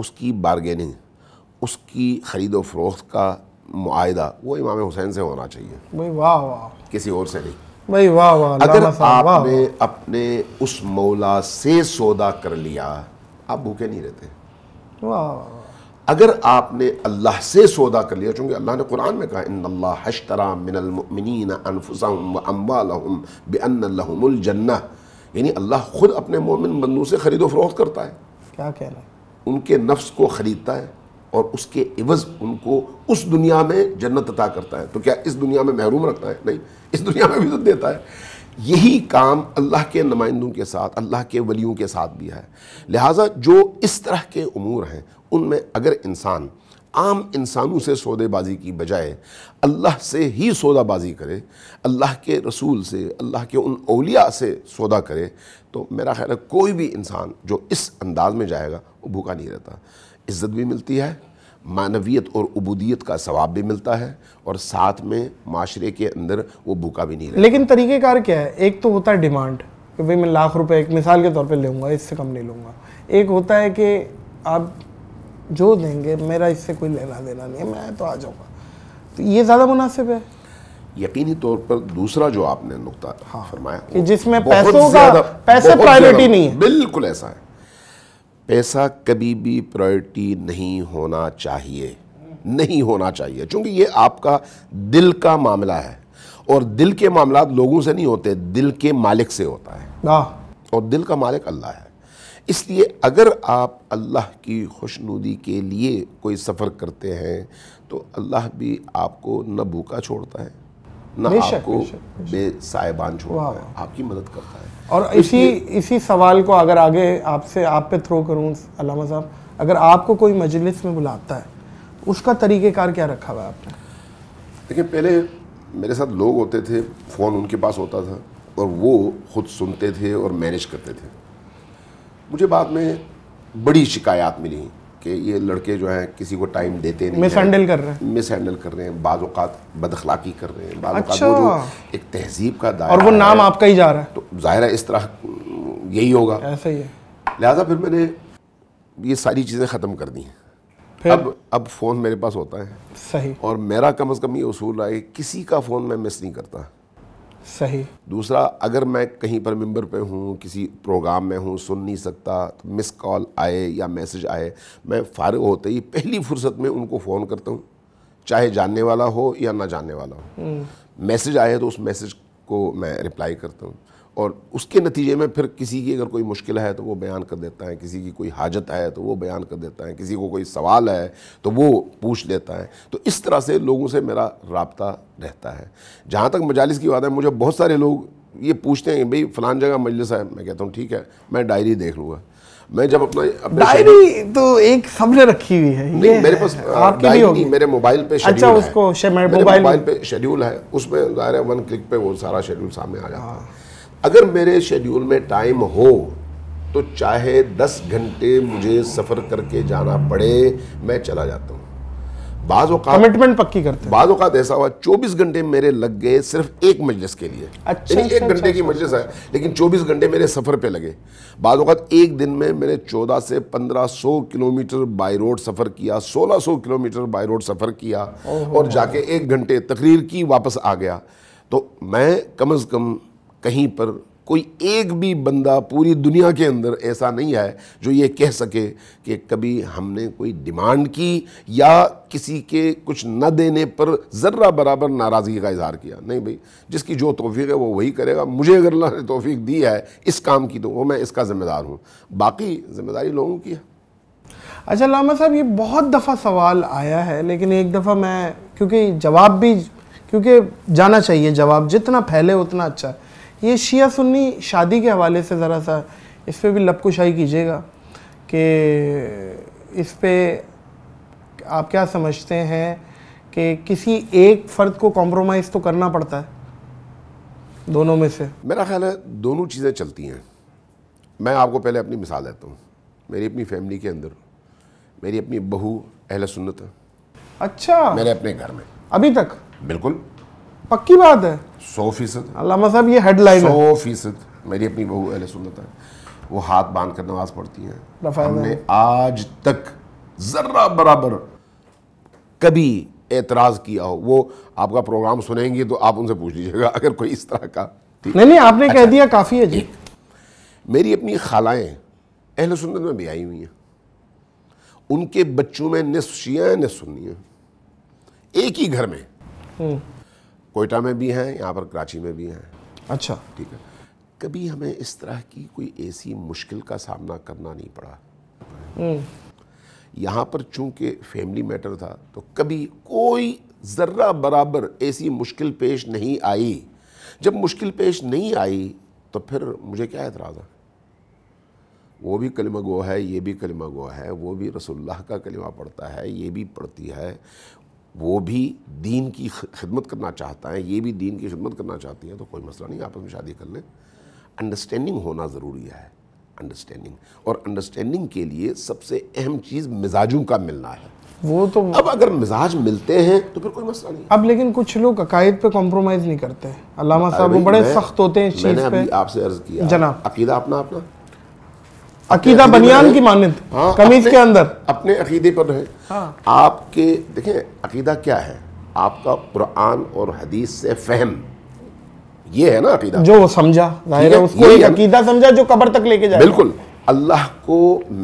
उसकी बारगेनिंग उसकी ख़रीद व फरोख्त का माहा वो इमाम हुसैन से होना चाहिए भाई वाह वाह किसी और से नहीं भाई वाह वाह अगर आपने अपने उस मौला से सौदा कर लिया आप भूखे नहीं रहते वाह अगर आपने अल्लाह से सौदा कर लिया चूँकि अल्लाह ने कुरान में कहा इन अल्लाह हशतरा मिनमिन यानी अल्लाह ख़ुद अपने मोमिन बंदों से ख़रीदो फरोख्त करता है क्या कह रहा है उनके नफ्स को ख़रीदता है और उसके इवज़ उनको उस दुनिया में जन्नत अता करता है तो क्या इस दुनिया में महरूम रखता है नहीं इस दुनिया में भी इज्जत तो देता है यही काम अल्लाह के नुमाइंदों के साथ अल्लाह के वलियों के साथ भी है लिहाजा जो इस तरह के अमूर हैं उनमें अगर इंसान आम इंसानों से सौदेबाजी की बजाय अल्लाह से ही सौदाबाजी करे अल्लाह के रसूल से अल्लाह के उन अलिया से सौदा करे तो मेरा ख्याल है कोई भी इंसान जो इस अंदाज में जाएगा वो भूखा नहीं रहता इज़्ज़त भी मिलती है मानवीयत और उबूदियत का सवाब भी मिलता है और साथ में माशरे के अंदर वो भूखा भी नहीं रहता लेकिन तरीक़ेकार क्या है एक तो होता है डिमांड कि भाई मैं लाख रुपये एक मिसाल के तौर पर लूँगा इससे कम नहीं लूँगा एक होता है कि आप जो देंगे मेरा इससे कोई लेना देना नहीं है मैं तो आ जाऊँगा तो ये ज़्यादा मुनासिब है यकीनी तौर पर दूसरा जो आपने नुकता हाँ फरमाया कि जिसमें पैसों का पैसे प्रायोरिटी नहीं है बिल्कुल ऐसा है पैसा कभी भी प्रायोरिटी नहीं होना चाहिए नहीं होना चाहिए क्योंकि ये आपका दिल का मामला है और दिल के मामला लोगों से नहीं होते दिल के मालिक से होता है हाँ। और दिल का मालिक अल्लाह है इसलिए अगर आप अल्लाह की खुशनुदी के लिए कोई सफ़र करते हैं तो अल्लाह भी आपको न भूखा छोड़ता है न आपको बेसाइबान छोड़ता है आपकी मदद करता है और तो इसी इसी सवाल को अगर आगे आपसे आप पे थ्रो करूँ अलामा साहब अगर आपको कोई मजलिस में बुलाता है उसका तरीक़ेकार क्या रखा हुआ आपने देखिए पहले मेरे साथ लोग होते थे फ़ोन उनके पास होता था और वो खुद सुनते थे और मैनेज करते थे मुझे बाद में बड़ी शिकायत मिली कि ये लड़के जो हैं किसी को टाइम देते नहीं मिस हैंडल कर रहे हैं मिस हैंडल कर रहे हैं बाद अवत बदखलाकी कर रहे हैं बाद अच्छा। वो जो एक तहजीब का दायरा और वो नाम आपका ही जा रहा है तो ज़ाहिर है इस तरह यही होगा ऐसा ही है लिहाजा फिर मैंने ये सारी चीज़ें ख़त्म कर दी हैं अब अब फ़ोन मेरे पास होता है सही और मेरा कम अज़ कम ये असूल है किसी का फ़ोन मैं मिस नहीं करता सही दूसरा अगर मैं कहीं पर मेम्बर पे हूँ किसी प्रोग्राम में हूँ सुन नहीं सकता तो मिस कॉल आए या मैसेज आए मैं फारग होते ही पहली फुर्सत में उनको फ़ोन करता हूँ चाहे जानने वाला हो या ना जानने वाला हो हम्म। मैसेज आए तो उस मैसेज को मैं रिप्लाई करता हूँ और उसके नतीजे में फिर किसी की अगर कोई मुश्किल है तो वो बयान कर देता है किसी की कोई हाजत है तो वो बयान कर देता है किसी को कोई सवाल है तो वो पूछ लेता है तो इस तरह से लोगों से मेरा रबता रहता है जहाँ तक मजालस की बात है मुझे बहुत सारे लोग ये पूछते हैं कि भाई फ़लान जगह मजलिस है मैं कहता हूँ ठीक है मैं डायरी देख लूँगा मैं जब अपना डायरी तो एक सबने रखी हुई है नहीं मेरे पास लिए नहीं मेरे मोबाइल पे अच्छा उसको मेरे मोबाइल पे शेड्यूल है उसमें ज़ाहिर है वन क्लिक पे वो सारा शेड्यूल सामने आ जाता है हाँ। अगर मेरे शेड्यूल में टाइम हो तो चाहे दस घंटे मुझे सफ़र करके जाना पड़े मैं चला जाता हूँ कमिटमेंट पक्की करते बाज अवत ऐसा हुआ चौबीस घंटे मेरे लग गए सिर्फ एक मजलिस के लिए अच्छा, अच्छा एक अच्छा, घंटे अच्छा, की मजलिस अच्छा। है लेकिन चौबीस घंटे मेरे सफ़र पे लगे बाज अवत एक दिन में मैंने चौदह से पंद्रह सौ किलोमीटर बाई रोड सफ़र किया सोलह सौ किलोमीटर बाय रोड सफ़र किया और जाके एक घंटे तकरीर की वापस आ गया तो मैं कम अज़ कम कहीं पर कोई एक भी बंदा पूरी दुनिया के अंदर ऐसा नहीं है जो ये कह सके कि कभी हमने कोई डिमांड की या किसी के कुछ न देने पर ज़र्रा बराबर नाराज़गी का इजहार किया नहीं भाई जिसकी जो तोफ़ी है वो वही करेगा मुझे अगर अल्लाह ने तोफ़ी दी है इस काम की तो वो मैं इसका ज़िम्मेदार हूँ बाकी ज़िम्मेदारी लोगों की है अच्छा लामा साहब ये बहुत दफ़ा सवाल आया है लेकिन एक दफ़ा मैं क्योंकि जवाब भी क्योंकि जाना चाहिए जवाब जितना फैले उतना अच्छा है ये शिया सुन्नी शादी के हवाले से ज़रा सा इस पर भी लपकुशाई कीजिएगा कि इस पर आप क्या समझते हैं कि किसी एक फ़र्द को कॉम्प्रोमाइज़ तो करना पड़ता है दोनों में से मेरा ख्याल है दोनों चीज़ें चलती हैं मैं आपको पहले अपनी मिसाल देता हूँ मेरी अपनी फैमिली के अंदर मेरी अपनी बहू अहल सुन्नत है अच्छा मेरे अपने घर में अभी तक बिल्कुल पक्की बात है सौ फीसद अलामा साहब ये हेडलाइन सौ फीसद मेरी अपनी बहू अहल सुन्नत है वो हाथ बांध कर नमाज पढ़ती हैं हमने आज तक जरा बराबर कभी एतराज़ किया हो वो आपका प्रोग्राम सुनेंगे तो आप उनसे पूछ लीजिएगा अगर कोई इस तरह का नहीं नहीं आपने अच्छा, कह दिया काफ़ी है जी मेरी अपनी खालाएँ अहल सुन्नत में भी आई हुई हैं उनके बच्चों में नस्फ शिया हैं नस्फ सुन्नी हैं एक ही घर में हम्म। कोयटा में भी हैं यहाँ पर कराची में भी हैं अच्छा ठीक है कभी हमें इस तरह की कोई ऐसी मुश्किल का सामना करना नहीं पड़ा हम्म। यहाँ पर चूंकि फैमिली मैटर था तो कभी कोई ज़र्रा बराबर ऐसी मुश्किल पेश नहीं आई जब मुश्किल पेश नहीं आई तो फिर मुझे क्या एतराज़ है वो भी कलमा गो है ये भी कलमा गो है वो भी रसोल्ला का कलमा पढ़ता है ये भी पढ़ती है वो भी दीन की खिदमत करना चाहता है ये भी दीन की खिदमत करना चाहती है तो कोई मसला नहीं आपस में शादी कर लें अंडरस्टैंडिंग होना ज़रूरी है अंडरस्टैंडिंग और अंडरस्टैंडिंग के लिए सबसे अहम चीज़ मिजाजों का मिलना है वो तो अब अगर मिजाज मिलते हैं तो फिर कोई मसला नहीं अब लेकिन कुछ लोग अकायद पे कॉम्प्रोमाइज़ नहीं करते हैं अल्लामा साहब बड़े सख्त होते हैं इस चीज़ पे आपसे अर्ज किया जनाब अकीदा अपना अपना अकीदा बनियान की मान्य हाँ, कमीज के अंदर अपने अकीदे पर रहे हाँ। आपके देखें अकीदा क्या है आपका कुरान और हदीस से फहम ये है ना अकीदा जो समझा है उसको एक अकीदा समझा जो कबर तक लेके जाए बिल्कुल अल्लाह को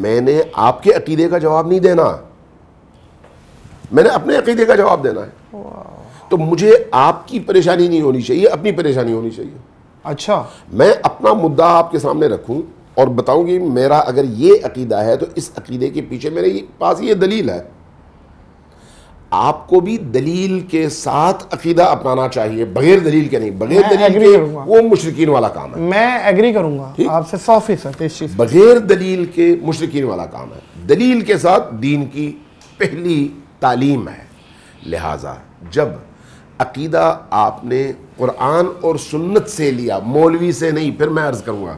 मैंने आपके अकीदे का जवाब नहीं देना मैंने अपने अकीदे का जवाब देना है तो मुझे आपकी परेशानी नहीं होनी चाहिए अपनी परेशानी होनी चाहिए अच्छा मैं अपना मुद्दा आपके सामने रखूं और कि मेरा अगर ये अकीदा है तो इस अकीदे के पीछे मेरे पास ये दलील है आपको भी दलील के साथ अकीदा अपनाना चाहिए बगैर दलील के नहीं बगैर दलील के वो मुशरकिन वाला काम है मैं एग्री करूंगा आपसे सौ फीसद इस चीज़ बगैर दलील के मुशरकिन वाला काम है दलील के साथ दीन की पहली तालीम है लिहाजा जब अकीदा आपने कुरान और सुन्नत से लिया मौलवी से नहीं फिर मैं अर्ज़ करूँगा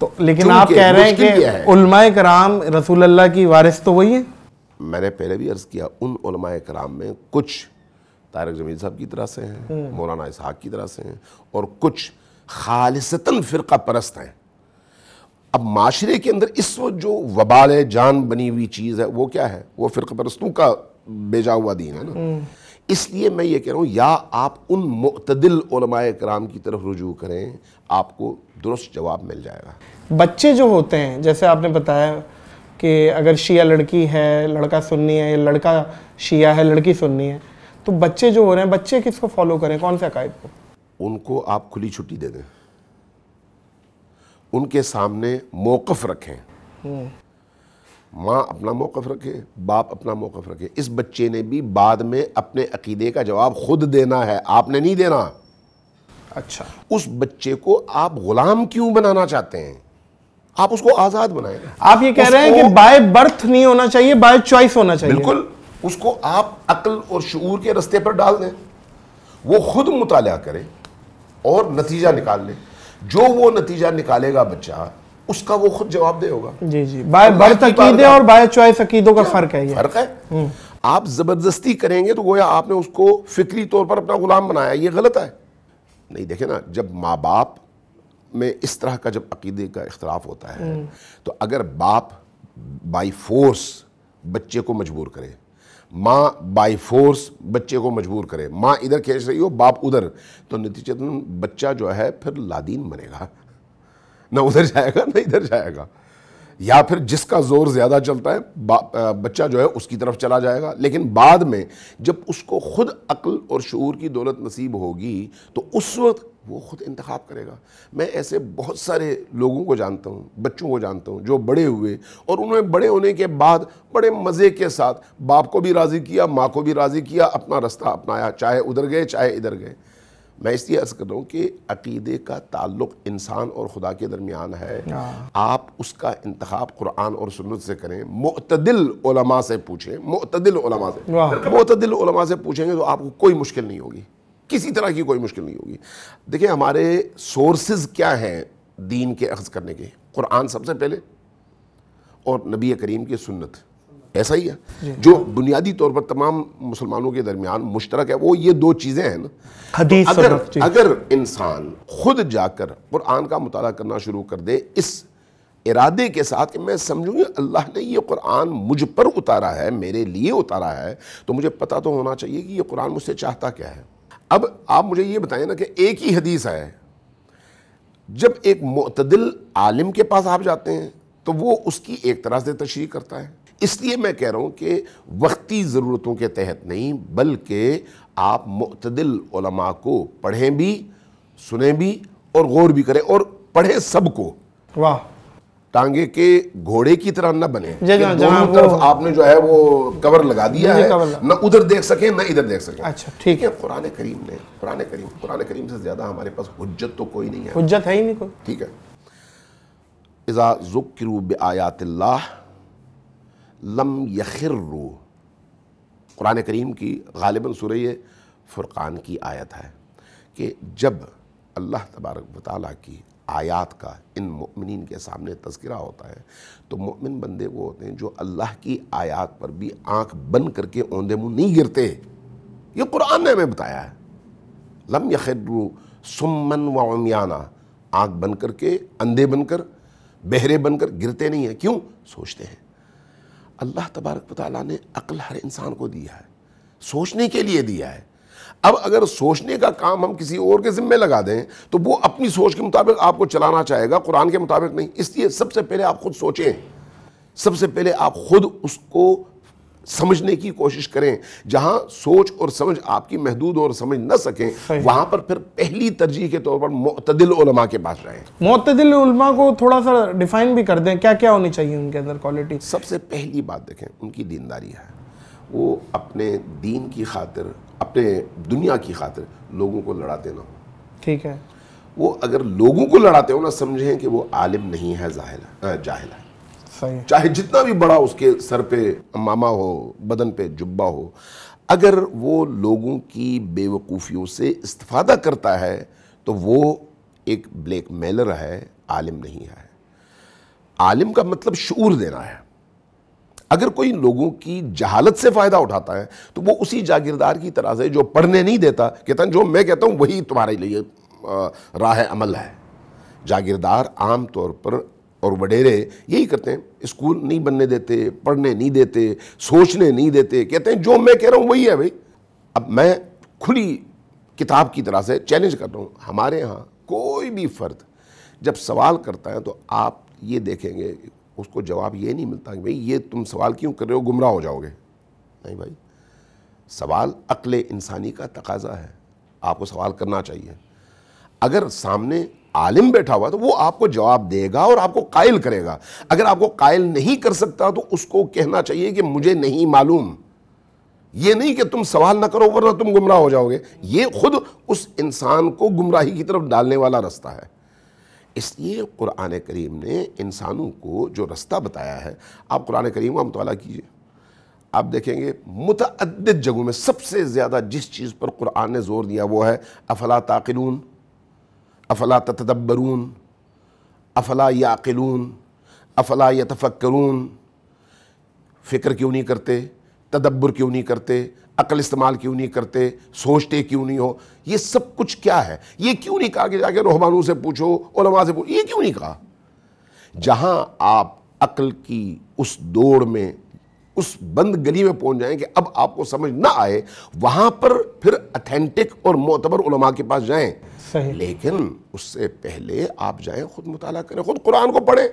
तो लेकिन आप कह रहे हैं कि उलमाए कराम रसूल अल्लाह की वारिस तो वही है मैंने पहले भी अर्ज़ किया उन उलमाए कराम में कुछ तारक जमील साहब की तरह से हैं हम्म। मौलाना इसहाक की तरह से हैं और कुछ खालसता फ़िरका परस्त हैं अब माशरे के अंदर इस वक्त जो वबाल जान बनी हुई चीज़ है वो क्या है वो फ़िरका परस्तों का भेजा हुआ दीन है ना हम्म। इसलिए मैं ये कह रहा हूँ या आप उन मतदिल कराम की तरफ रुजू करें आपको दुरुस्त जवाब मिल जाएगा बच्चे जो होते हैं जैसे आपने बताया कि अगर शिया लड़की है लड़का सुननी है या लड़का शिया है लड़की सुननी है तो बच्चे जो हो रहे हैं बच्चे किसको फॉलो करें कौन से अकायद को उनको आप खुली छुट्टी दे दें उनके सामने मौकफ रखें हम्म। माँ अपना मौक़ रखे बाप अपना मौक़ रखे इस बच्चे ने भी बाद में अपने अकीदे का जवाब खुद देना है आपने नहीं देना अच्छा उस बच्चे को आप गुलाम क्यों बनाना चाहते हैं आप उसको आज़ाद बनाए आप ये कह रहे हैं कि बाय बर्थ नहीं होना चाहिए बाय चॉइस होना चाहिए बिल्कुल उसको आप अकल और शूर के रस्ते पर डाल दें वो खुद मुताल करे और नतीजा निकाल ले जो वो नतीजा निकालेगा बच्चा उसका वो खुद जवाब दे होगा जी जी बाय बर्थ अकीदे और बाय चॉइस अकीदों का फर्क है फर्क है हम्म। आप जबरदस्ती करेंगे तो गोया आपने उसको फिक्री तौर पर अपना गुलाम बनाया ये गलत है नहीं देखे ना जब माँ बाप में इस तरह का जब अकीदे का इख्तलाफ होता है हम्म। तो अगर बाप बाई फोर्स बच्चे को मजबूर करे माँ बाई फोर्स बच्चे को मजबूर करे माँ इधर खेल रही हो बाप उधर तो नतीजतन बच्चा जो है फिर लादीन बनेगा ना उधर जाएगा ना इधर जाएगा या फिर जिसका ज़ोर ज़्यादा चलता है बच्चा जो है उसकी तरफ चला जाएगा लेकिन बाद में जब उसको ख़ुद अक्ल और शूर की दौलत नसीब होगी तो उस वक्त वो ख़ुद इंतखब करेगा मैं ऐसे बहुत सारे लोगों को जानता हूँ बच्चों को जानता हूँ जो बड़े हुए और उन्हें बड़े होने के बाद बड़े मज़े के साथ बाप को भी राज़ी किया माँ को भी राज़ी किया अपना रास्ता अपनाया चाहे उधर गए चाहे इधर गए मैं इसलिए अर्ज़ कर रहा हूँ कि अकीदे का ताल्लुक इंसान और खुदा के दरमियान है हाँ। आप उसका इंतखब कुरान और सुन्नत से करें मतदिल से पूछें मतदिल ओलमा से मतदिल से पूछेंगे तो आपको कोई मुश्किल नहीं होगी किसी तरह की कोई मुश्किल नहीं होगी देखिए हमारे सोर्सेज क्या हैं दीन के अर्ज़ करने के कुरान सबसे पहले और नबी करीम की सुन्नत ऐसा ही है जो बुनियादी तौर पर तमाम मुसलमानों के दरमियान मुश्तरक है वो ये दो चीज़ें हैं ना तो अगर अगर इंसान खुद जाकर कुरान का मुताला करना शुरू कर दे इस इरादे के साथ कि मैं समझूंगी अल्लाह ने ये कुरान मुझ पर उतारा है मेरे लिए उतारा है तो मुझे पता तो होना चाहिए कि ये कुरान मुझसे चाहता क्या है अब आप मुझे ये बताएं ना कि एक ही हदीस है जब एक मतदिल आलिम के पास आप जाते हैं तो वो उसकी एक तरह से तशरी करता है इसलिए मैं कह रहा हूँ कि वक्ती ज़रूरतों के तहत नहीं बल्कि आप मतदिल को पढ़ें भी सुने भी और गौर भी करें और पढ़ें सबको वाह टांगे के घोड़े की तरह न बने दोनों तरफ आपने जो है वो कवर लगा दिया है न उधर देख सके न इधर देख सके अच्छा ठीक है पुराने करीम ने पुराने करीम पुराने करीम से ज्यादा हमारे पास हुज्जत तो कोई नहीं है हुज्जत है ही नहीं कोई ठीक है इजा जुक्रू आयातल्ला लम यखिर्रू कुरान करीम की गालिबन सुरह फ़ुरक़ान की आयत है कि जब अल्लाह तबारक वाली की आयात का इन ममिन के सामने तस्करा होता है तो ममिन बंदे वो होते हैं जो अल्लाह की आयात पर भी आंख बंद करके औंधे मुँह नहीं गिरते ये कुरान ने हमें बताया है लम यखरू सुमन व उमियाना आँख बंद करके अंधे बनकर बहरे बनकर गिरते नहीं हैं क्यों सोचते हैं अल्लाह तबारक ताली ने अक्ल हर इंसान को दिया है सोचने के लिए दिया है अब अगर सोचने का काम हम किसी और के ज़िम्मे लगा दें तो वो अपनी सोच के मुताबिक आपको चलाना चाहेगा कुरान के मुताबिक नहीं इसलिए सबसे पहले आप खुद सोचें सबसे पहले आप खुद उसको समझने की कोशिश करें जहां सोच और समझ आपकी महदूद और समझ न सकें वहां पर फिर पहली तरजीह के तौर पर मतदिल उलमा के पास जाएं उलमा को थोड़ा सा डिफाइन भी कर दें क्या क्या होनी चाहिए उनके अंदर क्वालिटी सबसे पहली बात देखें उनकी दीनदारी है वो अपने दीन की खातिर अपने दुनिया की खातिर लोगों को लड़ाते ना हो ठीक है वो अगर लोगों को लड़ाते हो ना समझें कि वो आलिम नहीं है जाहिल जाहिल है सही चाहे जितना भी बड़ा उसके सर पे मामा हो बदन पे जुब्बा हो अगर वो लोगों की बेवकूफ़ियों से इस्तादा करता है तो वो एक ब्लैक मेलर है आलिम नहीं है आलिम का मतलब शूर देना है अगर कोई लोगों की जहालत से फ़ायदा उठाता है तो वो उसी जागीरदार की तरह से जो पढ़ने नहीं देता कहता जो मैं कहता हूँ वही तुम्हारे लिए राह अमल है जागीरदार आम तौर पर और वडेरे यही करते हैं स्कूल नहीं बनने देते पढ़ने नहीं देते सोचने नहीं देते कहते हैं जो मैं कह रहा हूँ वही है भाई अब मैं खुली किताब की तरह से चैलेंज कर रहा हूँ हमारे यहाँ कोई भी फ़र्द जब सवाल करता है तो आप ये देखेंगे उसको जवाब ये नहीं मिलता कि भाई ये तुम सवाल क्यों कर रहे हो गुमराह हो जाओगे नहीं भाई सवाल अकल इंसानी का तकाजा है आपको सवाल करना चाहिए अगर सामने आलिम बैठा हुआ तो वो आपको जवाब देगा और आपको कायल करेगा अगर आपको कायल नहीं कर सकता तो उसको कहना चाहिए कि मुझे नहीं मालूम ये नहीं कि तुम सवाल ना करो वरना तुम गुमराह हो जाओगे ये खुद उस इंसान को गुमराही की तरफ डालने वाला रास्ता है इसलिए कुरान करीम ने इंसानों को जो रास्ता बताया है आप कुरान करीम का मुताला कीजिए आप देखेंगे मुतद जगहों में सबसे ज़्यादा जिस चीज़ पर कुरान ने ज़ोर दिया वो है अफला ताकिलून अफला तदब्बरून अफला याकिलून अफला यतफ़क्रून फ़िक्र क्यों नहीं करते तदब्बर क्यों नहीं करते अकल इस्तेमाल क्यों नहीं करते सोचते क्यों नहीं हो ये सब कुछ क्या है ये क्यों नहीं कहा कि जाके रहमानों से पूछो ओलमा से पूछो ये क्यों नहीं कहा जहाँ आप अकल की उस दौड़ में उस बंद गली में पहुंच जाएं कि अब आपको समझ ना आए वहाँ पर फिर अथेंटिक और मोतबर उलमा के पास जाएं सही लेकिन उससे पहले आप जाएं खुद मुताला करें खुद कुरान को पढ़ें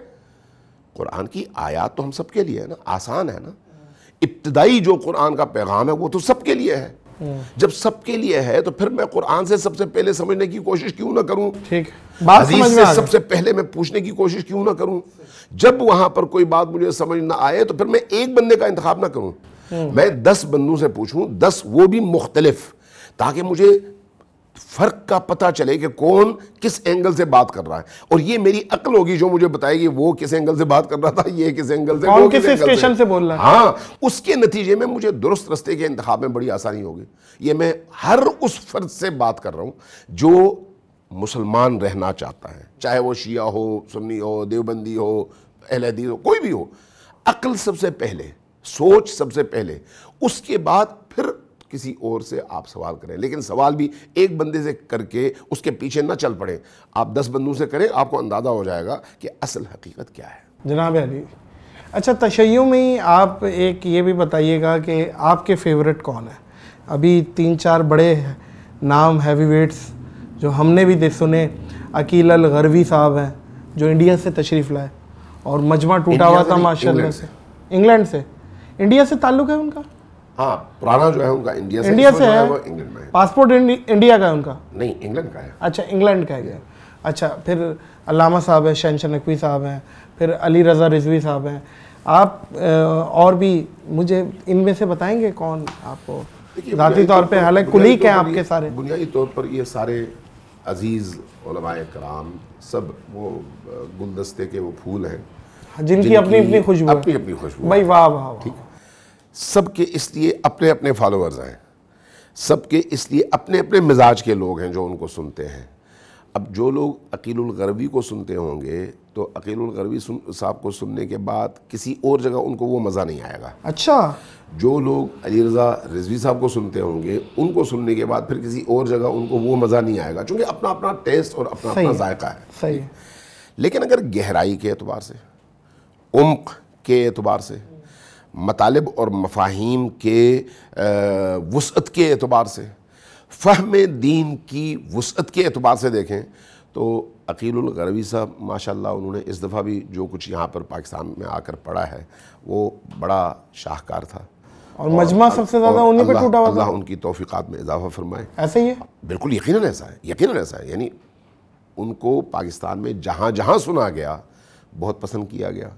कुरान की आयात तो हम सबके लिए है ना आसान है ना इब्तदाई जो कुरान का पैगाम है वो तो सबके लिए है हम्म। जब सबके लिए है तो फिर मैं कुरान से सबसे पहले समझने की कोशिश क्यों ना करूं ठीक हदीस से सबसे पहले मैं पूछने की कोशिश क्यों ना करूं जब वहां पर कोई बात मुझे समझ ना आए तो फिर मैं एक बंदे का इंतखब ना करूं हम्म। मैं दस बंदों से पूछूं दस वो भी मुख्तलिफ ताकि मुझे फ़र्क का पता चले कि कौन किस एंगल से बात कर रहा है और ये मेरी अकल होगी जो मुझे बताएगी वो किस एंगल से बात कर रहा था ये किस एंगल से कौन किस, किस स्टेशन से, से बोल रहा है हाँ उसके नतीजे में मुझे दुरुस्त रस्ते के इंतब में बड़ी आसानी होगी ये मैं हर उस फर्द से बात कर रहा हूँ जो मुसलमान रहना चाहता है चाहे वो शिया हो सुन्नी हो देवबंदी हो अहलदी हो कोई भी हो अकल सबसे पहले सोच सबसे पहले उसके बाद फिर किसी और से आप सवाल करें लेकिन सवाल भी एक बंदे से करके उसके पीछे ना चल पड़े आप दस बंदों से करें आपको अंदाज़ा हो जाएगा कि असल हकीकत क्या है जनाब अली अच्छा तशय में ही आप एक ये भी बताइएगा कि आपके फेवरेट कौन है अभी तीन चार बड़े नाम हैवी वेट्स जो हमने भी सुने अकील अल गरवी साहब हैं जो इंडिया से तशरीफ़ लाए और मजमा टूटा हुआ था माशा से इंग्लैंड से इंडिया से ताल्लुक़ है उनका हाँ पुराना जो है उनका इंडिया से इंडिया से है वो इंग्लैंड में पासपोर्ट इंडिया का है उनका नहीं इंग्लैंड का है अच्छा इंग्लैंड का है अच्छा फिर अलामा साहब हैं शहनशाह नकवी साहब हैं फिर अली रज़ा रिजवी साहब हैं आप और भी मुझे इनमें से बताएंगे कौन आपको ज़ाती तौर पर हालांकि कुलीक हैं आपके सारे बुनियादी तौर पर ये सारे अजीज़ कराम सब वो गुलदस्ते के वो फूल हैं हाँ, जिनकी अपनी अपनी खुशबू अपनी अपनी खुशबू भाई वाह वाह ठीक है सबके इसलिए अपने अपने फॉलोअर्स हैं सबके इसलिए अपने अपने मिजाज के लोग हैं जो उनको सुनते हैं अब जो लोग अकीलगरवी को सुनते होंगे तो अकीलगरवी साहब को सुनने के बाद किसी और जगह उनको वो मज़ा नहीं आएगा अच्छा जो लोग अली रज़ा रिजवी साहब को सुनते होंगे उनको सुनने के बाद फिर किसी और जगह उनको वो मज़ा नहीं आएगा क्योंकि अपना अपना टेस्ट और अपना अपना जायका है सही लेकिन अगर गहराई के एतबार से उम्क के एतबार से मतालब और मफाहिम के वसअत के एतबार से फ़हम दीन की वसअत के अतबार से देखें तो अकीलगरवी साहब माशाल्लाह उन्होंने इस दफ़ा भी जो कुछ यहाँ पर पाकिस्तान में आकर पढ़ा है वो बड़ा शाहकार था और, और मजमा सबसे ज़्यादा उन्हीं पे टूटा हुआ था उनकी तौफीकात में इजाफा फरमाए ऐसे ही है बिल्कुल यकीन ऐसा है यकीन ऐसा है यानी उनको पाकिस्तान में जहाँ जहाँ सुना गया बहुत पसंद किया गया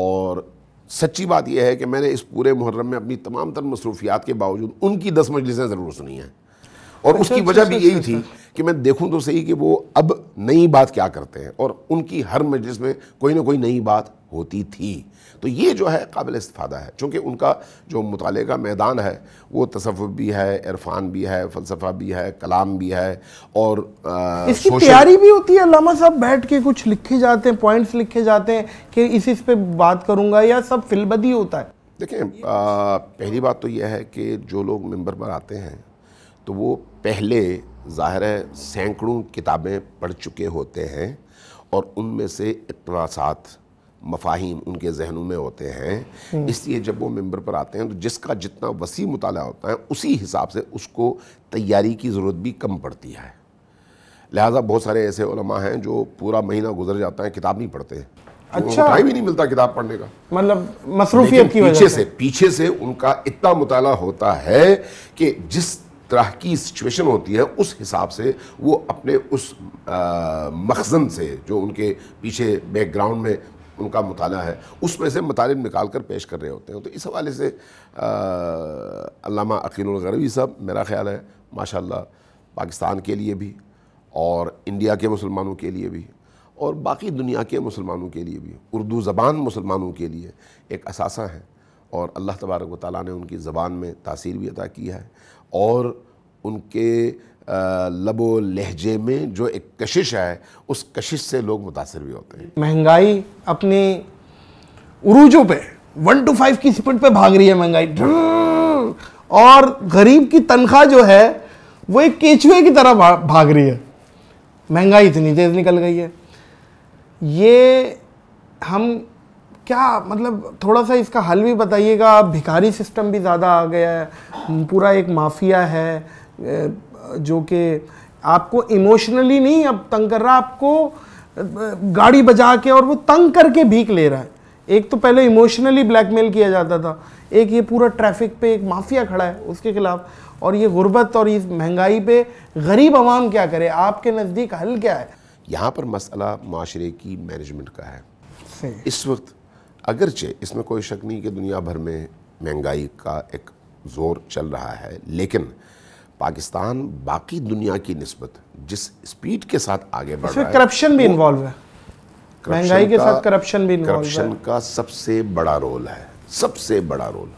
और सच्ची बात यह है कि मैंने इस पूरे मुहर्रम में अपनी तमाम तर मसरूफियात के बावजूद उनकी दस मजलिसें ज़रूर सुनी हैं और अच्छा, उसकी अच्छा, वजह अच्छा, भी यही थी कि मैं देखूं तो सही कि वो अब नई बात क्या करते हैं और उनकी हर मजलिस में कोई ना कोई नई बात होती थी तो ये जो है काबिल इस्तादा है चूँकि उनका जो मुताले का मैदान है वो तसफ़ भी है इरफान भी है फ़लसफ़ा भी है कलाम भी है और इसकी तैयारी भी होती है लामा साहब बैठ के कुछ लिखे जाते हैं पॉइंट्स लिखे जाते हैं कि इस इस पर बात करूँगा या सब फिलबदी होता है देखिए पहली बात तो यह है कि जो लोग मेम्बर पर आते हैं तो वो पहले ज़ाहिर है सैकड़ों किताबें पढ़ चुके होते हैं और उनमें से साथ मफाहिम उनके जहनों में होते हैं हम्म। इसलिए जब वो मेम्बर पर आते हैं तो जिसका जितना वसी मुताल होता है उसी हिसाब से उसको तैयारी की ज़रूरत भी कम पड़ती है लिहाजा बहुत सारे ऐसे हैं जो पूरा महीना गुजर जाता है किताब नहीं पढ़ते अच्छा टाइम ही नहीं मिलता किताब पढ़ने का मतलब मसरूफियत की पीछे से पीछे से उनका इतना मुताला होता है कि जिस तरह की सिचुएशन होती है उस हिसाब से वो अपने उस मखजन से जो उनके पीछे बैकग्राउंड में उनका मताना है उसमें से मतलब निकाल कर पेश कर रहे होते हैं तो इस हवाले से अलामा अकीलगरवी साहब मेरा ख्याल है माशाल्लाह पाकिस्तान के लिए भी और इंडिया के मुसलमानों के लिए भी और बाकी दुनिया के मुसलमानों के लिए भी उर्दू ज़बान मुसलमानों के लिए एक असासा है और अल्लाह तबारक वाली ने उनकी ज़बान में तासीर भी अदा किया है और उनके लबो लहजे में जो एक कशिश है उस कशिश से लोग मुतासर भी होते हैं महंगाई अपनी उरूजों पे वन टू फाइव की स्पीड पे भाग रही है महंगाई और गरीब की तनख्वाह जो है वो एक केचुए की तरह भाग रही है महंगाई इतनी तेज़ निकल गई है ये हम क्या मतलब थोड़ा सा इसका हल भी बताइएगा भिखारी सिस्टम भी ज़्यादा आ गया है पूरा एक माफिया है जो कि आपको इमोशनली नहीं अब तंग कर रहा आपको गाड़ी बजा के और वो तंग करके भीख ले रहा है एक तो पहले इमोशनली ब्लैकमेल किया जाता था एक ये पूरा ट्रैफिक पे एक माफिया खड़ा है उसके खिलाफ और ये गुर्बत और इस महंगाई पे गरीब आवाम क्या करे आपके नज़दीक हल क्या है यहाँ पर मसला माशरे की मैनेजमेंट का है इस वक्त अगरचे इसमें कोई शक नहीं कि दुनिया भर में महंगाई का एक ज़ोर चल रहा है लेकिन पाकिस्तान बाकी दुनिया की नस्बत जिस स्पीड के साथ आगे बढ़ रहा है करप्शन भी इन्वॉल्व है महंगाई के साथ करप्शन भी करप्शन का सबसे बड़ा रोल है सबसे बड़ा रोल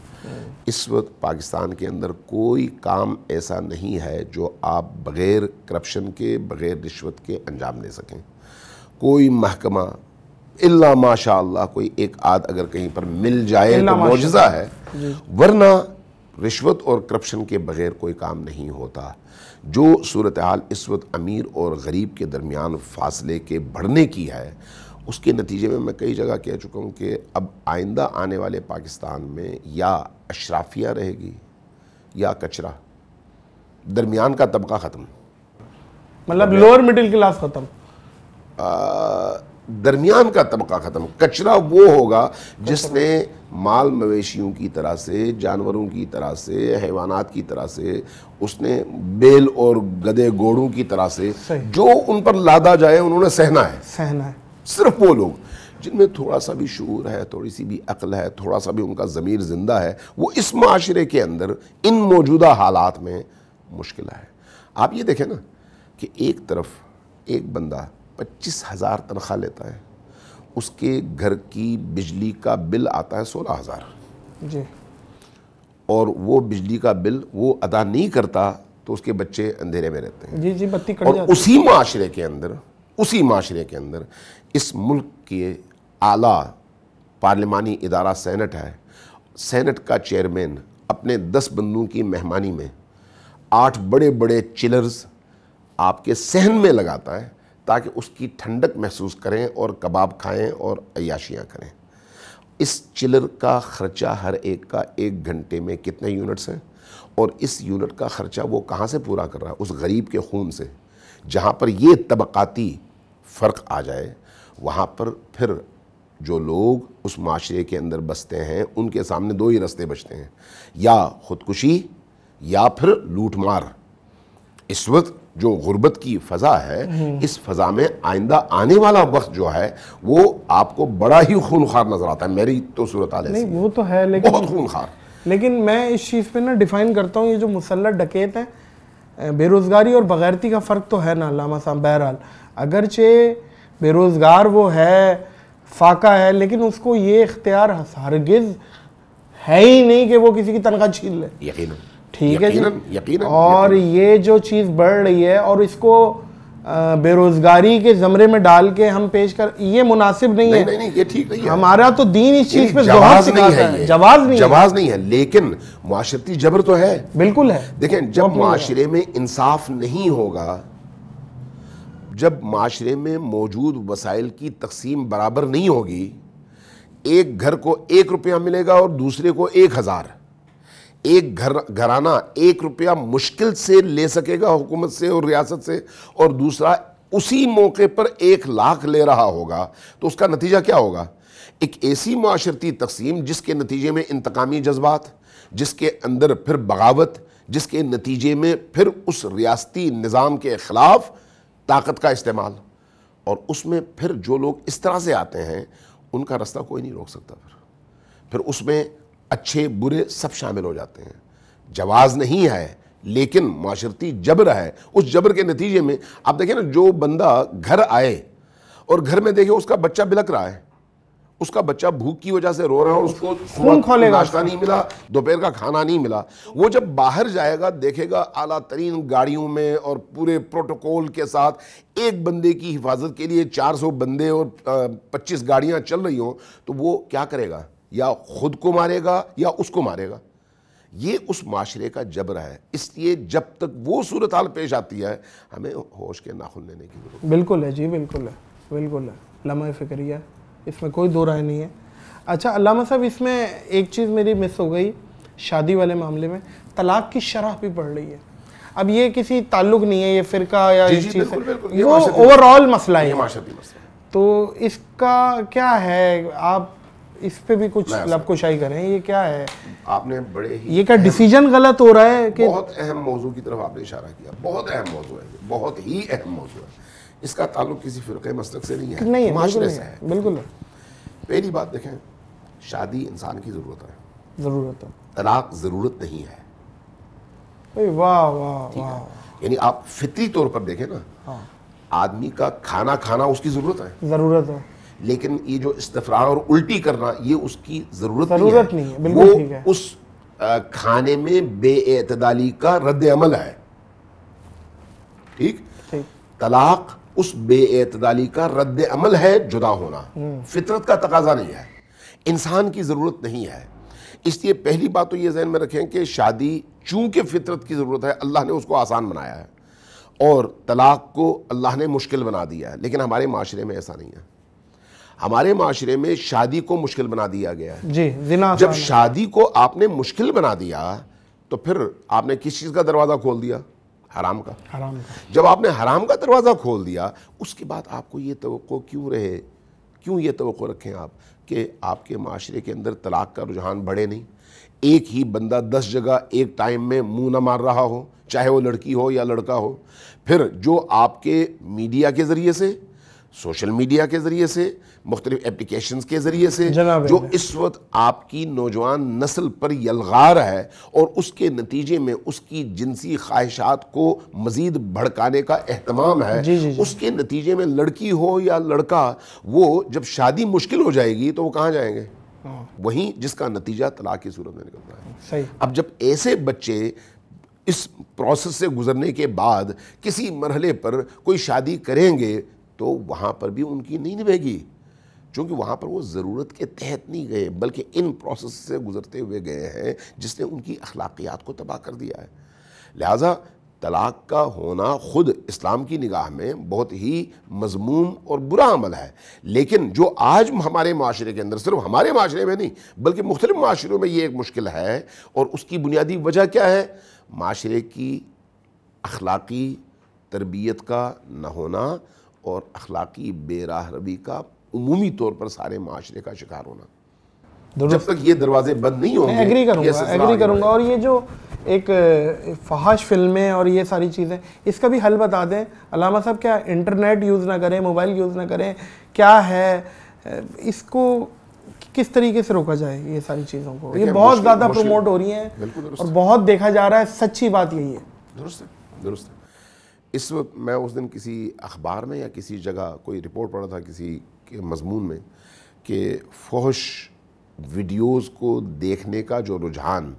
इस वक्त पाकिस्तान के अंदर कोई काम ऐसा नहीं है जो आप बग़ैर करप्शन के बग़ैर रिश्वत के अंजाम दे सकें कोई महकमा इल्ला माशा कोई एक आद अगर कहीं पर मिल जाए तो मौजा है वरना रिश्वत और करप्शन के बग़ैर कोई काम नहीं होता जो सूरत हाल इस वक्त अमीर और गरीब के दरमियान फासले के बढ़ने की है उसके नतीजे में मैं कई जगह कह चुका हूँ कि अब आइंदा आने वाले पाकिस्तान में या अशराफिया रहेगी या कचरा दरमियान का तबका ख़त्म मतलब लोअर मिडिल क्लास ख़त्म दरमियान का तबका ख़त्म कचरा वो होगा जिसने माल मवेशियों की तरह से जानवरों की तरह से हैवानात की तरह से उसने बेल और गधे घोड़ों की तरह से जो उन पर लादा जाए उन्होंने सहना है सहना है सिर्फ वो लोग जिनमें थोड़ा सा भी शूर है थोड़ी सी भी अकल है थोड़ा सा भी उनका ज़मीर ज़िंदा है वो इस माशरे के अंदर इन मौजूदा हालात में मुश्किल है आप ये देखें ना कि एक तरफ एक बंदा पच्चीस हज़ार तनख्वाह लेता है उसके घर की बिजली का बिल आता है सोलह हज़ार जी और वो बिजली का बिल वो अदा नहीं करता तो उसके बच्चे अंधेरे में रहते हैं जी जी बत्ती कट और जाती उसी माशरे के अंदर उसी माशरे के अंदर इस मुल्क के आला पार्लिमानी इदारा सेनेट है सेनेट का चेयरमैन अपने दस बंदों की मेहमानी में आठ बड़े बड़े चिलर्स आपके सहन में लगाता है ताकि उसकी ठंडक महसूस करें और कबाब खाएं और अयाशियाँ करें इस चिलर का ख़र्चा हर एक का एक घंटे में कितने यूनिट्स हैं और इस यूनिट का ख़र्चा वो कहाँ से पूरा कर रहा है उस गरीब के खून से जहाँ पर ये तबक़ाती फ़र्क आ जाए वहाँ पर फिर जो लोग उस माशरे के अंदर बसते हैं उनके सामने दो ही रस्ते बचते हैं या ख़ुदकुशी या फिर लूट मार इस वक्त जो गुर्बत की फ़ज़ा है इस फ़ज़ा में आइंदा आने वाला वक्त जो है वो आपको बड़ा ही खून खार नज़र आता है मेरी तो सूरत नहीं वो तो है लेकिन बहुत खून खार लेकिन मैं इस चीज़ पे ना डिफ़ाइन करता हूँ ये जो मुसलह डकैत हैं बेरोज़गारी और बगैरती का फ़र्क तो है ना लामा साहब बहरहाल अगरचे बेरोज़गार वो है फाका है लेकिन उसको ये इख्तियार हरगिज़ है ही नहीं कि वो किसी की तनख्वाह छीन ले यकीन ठीक है जी यकीन और ये जो चीज़ बढ़ रही है और इसको बेरोजगारी के जमरे में डाल के हम पेश कर ये मुनासिब नहीं, नहीं है नहीं, नहीं, ये ठीक नहीं है हमारा तो दीन इस चीज पे जवाब नहीं है जवाब नहीं जवाब नहीं है लेकिन मुआशरती जबर तो है बिल्कुल है देखें जब माशरे में इंसाफ नहीं होगा जब माशरे में मौजूद वसाइल की तकसीम बराबर नहीं होगी एक घर को एक रुपया मिलेगा और दूसरे को एक हज़ार एक घर घराना एक रुपया मुश्किल से ले सकेगा हुकूमत से और रियासत से और दूसरा उसी मौके पर एक लाख ले रहा होगा तो उसका नतीजा क्या होगा एक ऐसी माशरती तकसीम जिसके नतीजे में इंतकामी जज्बात जिसके अंदर फिर बगावत जिसके नतीजे में फिर उस रियाती निज़ाम के ख़िलाफ़ ताकत का इस्तेमाल और उसमें फिर जो लोग इस तरह से आते हैं उनका रास्ता कोई नहीं रोक सकता फिर फिर उसमें अच्छे बुरे सब शामिल हो जाते हैं जवाज़ नहीं है लेकिन माशरती जबर है उस जबर के नतीजे में आप देखें ना जो बंदा घर आए और घर में देखे उसका बच्चा बिलक रहा है उसका बच्चा भूख की वजह से रो रहा है उसको सुबह नाश्ता नहीं मिला दोपहर का खाना नहीं मिला वो जब बाहर जाएगा देखेगा आला तरीन गाड़ियों में और पूरे प्रोटोकॉल के साथ एक बंदे की हिफाजत के लिए 400 बंदे और 25 गाड़ियां चल रही हों तो वो क्या करेगा या खुद को मारेगा या उसको मारेगा ये उस माशरे का जबर है इसलिए जब तक वो सूरत हाल पेश आती है हमें होश के नाखुन लेने की जरूरत बिल्कुल है जी बिल्कुल है बिल्कुल है लम्हा फ़िक्रिया इसमें कोई दो राय नहीं है अच्छा अलामा साहब इसमें एक चीज़ मेरी मिस हो गई शादी वाले मामले में तलाक की शराह भी बढ़ रही है अब ये किसी ताल्लुक नहीं है ये फिरका या इस चीज़ वो ओवरऑल मसला है तो इसका क्या है आप इस पे भी कुछ लपकोशाही करें ये क्या है आपने बड़े ही ये क्या डिसीजन गलत हो रहा है कि बहुत अहम मौजू की तरफ आपने इशारा किया बहुत अहम मौजू है बहुत ही अहम मौजू है इसका ताल्लुक किसी फिर मसलक से नहीं है नहीं माशरे से है बिल्कुल पहली बात देखें शादी इंसान की ज़रूरत है ज़रूरत है तलाक ज़रूरत नहीं है वाह वाह यानी आप फित्री तौर पर देखें ना हाँ। आदमी का खाना खाना उसकी ज़रूरत है ज़रूरत है लेकिन ये जो इस्तफरा और उल्टी करना ये उसकी ज़रूरत नहीं है, नहीं है वो है। उस खाने में बेतदाली का रद्द अमल है ठीक तलाक उस बेतदाली का रद्द अमल है जुदा होना हम्म। फितरत का तकाजा नहीं है इंसान की ज़रूरत नहीं है इसलिए पहली बात तो ये जहन में रखें कि शादी चूंकि फितरत की ज़रूरत है अल्लाह ने उसको आसान बनाया है और तलाक को अल्लाह ने मुश्किल बना दिया है लेकिन हमारे माशरे में ऐसा नहीं है हमारे माशरे में शादी को मुश्किल बना दिया गया है जी जिना जब शादी को आपने मुश्किल बना दिया तो फिर आपने किस चीज़ का दरवाज़ा खोल दिया हराम का हराम का जब आपने हराम का दरवाज़ा खोल दिया उसके बाद आपको ये तो क्यों रहे क्यों ये तो रखें आप कि आपके माशरे के अंदर तलाक का रुझान बढ़े नहीं एक ही बंदा दस जगह एक टाइम में मुंह ना मार रहा हो चाहे वो लड़की हो या लड़का हो फिर जो आपके मीडिया के ज़रिए से सोशल मीडिया के ज़रिए से मुख्तलिफ एप्लीकेशन के ज़रिए से जो इस वक्त आपकी नौजवान नस्ल पर यलगार है और उसके नतीजे में उसकी जिनसी ख्वाहिशात को मज़ीद भड़काने का अहतमाम है जी, जी, जी। उसके नतीजे में लड़की हो या लड़का वो जब शादी मुश्किल हो जाएगी तो वो कहाँ जाएंगे हाँ। वहीं जिसका नतीजा तलाक की सूरत में निकलता है सही अब जब ऐसे बच्चे इस प्रोसेस से गुजरने के बाद किसी मरहले पर कोई शादी करेंगे तो वहाँ पर भी उनकी नहीं निभेगी चूँकि वहाँ पर वो ज़रूरत के तहत नहीं गए बल्कि इन प्रोसेस से गुजरते हुए गए हैं जिसने उनकी अखलाकियात को तबाह कर दिया है लिहाजा तलाक का होना ख़ुद इस्लाम की निगाह में बहुत ही मजमूम और बुरा अमल है लेकिन जो आज हमारे माशरे के अंदर सिर्फ हमारे माशरे में नहीं बल्कि मुख्तलिफ माशरों में ये एक मुश्किल है और उसकी बुनियादी वजह क्या है माशरे की अखलाकी तरबियत का न होना और अखलाकी बेराहरवी का उमूमी तौर पर सारे माशरे का शिकार होना जब तक ये दरवाजे बंद नहीं होंगे एग्री करूंगा एग्री करूंगा और ये जो एक फहाश फिल्में और ये सारी चीज़ें इसका भी हल बता दें अलामा साहब क्या इंटरनेट यूज़ ना करें मोबाइल यूज़ ना करें क्या है इसको किस तरीके से रोका जाए ये सारी चीज़ों को ये बहुत ज़्यादा प्रमोट हो रही हैं और बहुत देखा जा रहा है सच्ची बात यही है दुरुस्त है दुरुस्त इस वक्त मैं उस दिन किसी अखबार में या किसी जगह कोई रिपोर्ट पढ़ा था किसी के मजमून में कि फौश वीडियोस को देखने का जो रुझान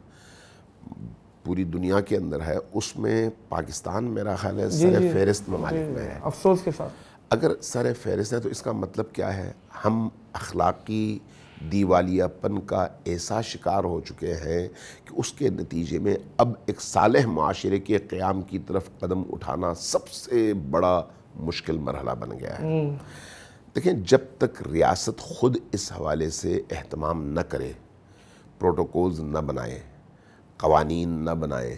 पूरी दुनिया के अंदर है उसमें पाकिस्तान मेरा ख्याल है सर फहरिस्त ममालिक में है अफसोस के साथ अगर सर फहरिस्त है तो इसका मतलब क्या है हम अखलाकी दिवालियापन का ऐसा शिकार हो चुके हैं कि उसके नतीजे में अब एक साल माशरे के क़्याम की तरफ कदम उठाना सबसे बड़ा मुश्किल मरहला बन गया है हम्म। देखें जब तक रियासत ख़ुद इस हवाले से अहतमाम न करे प्रोटोकॉल्स न बनाए कवानी न बनाए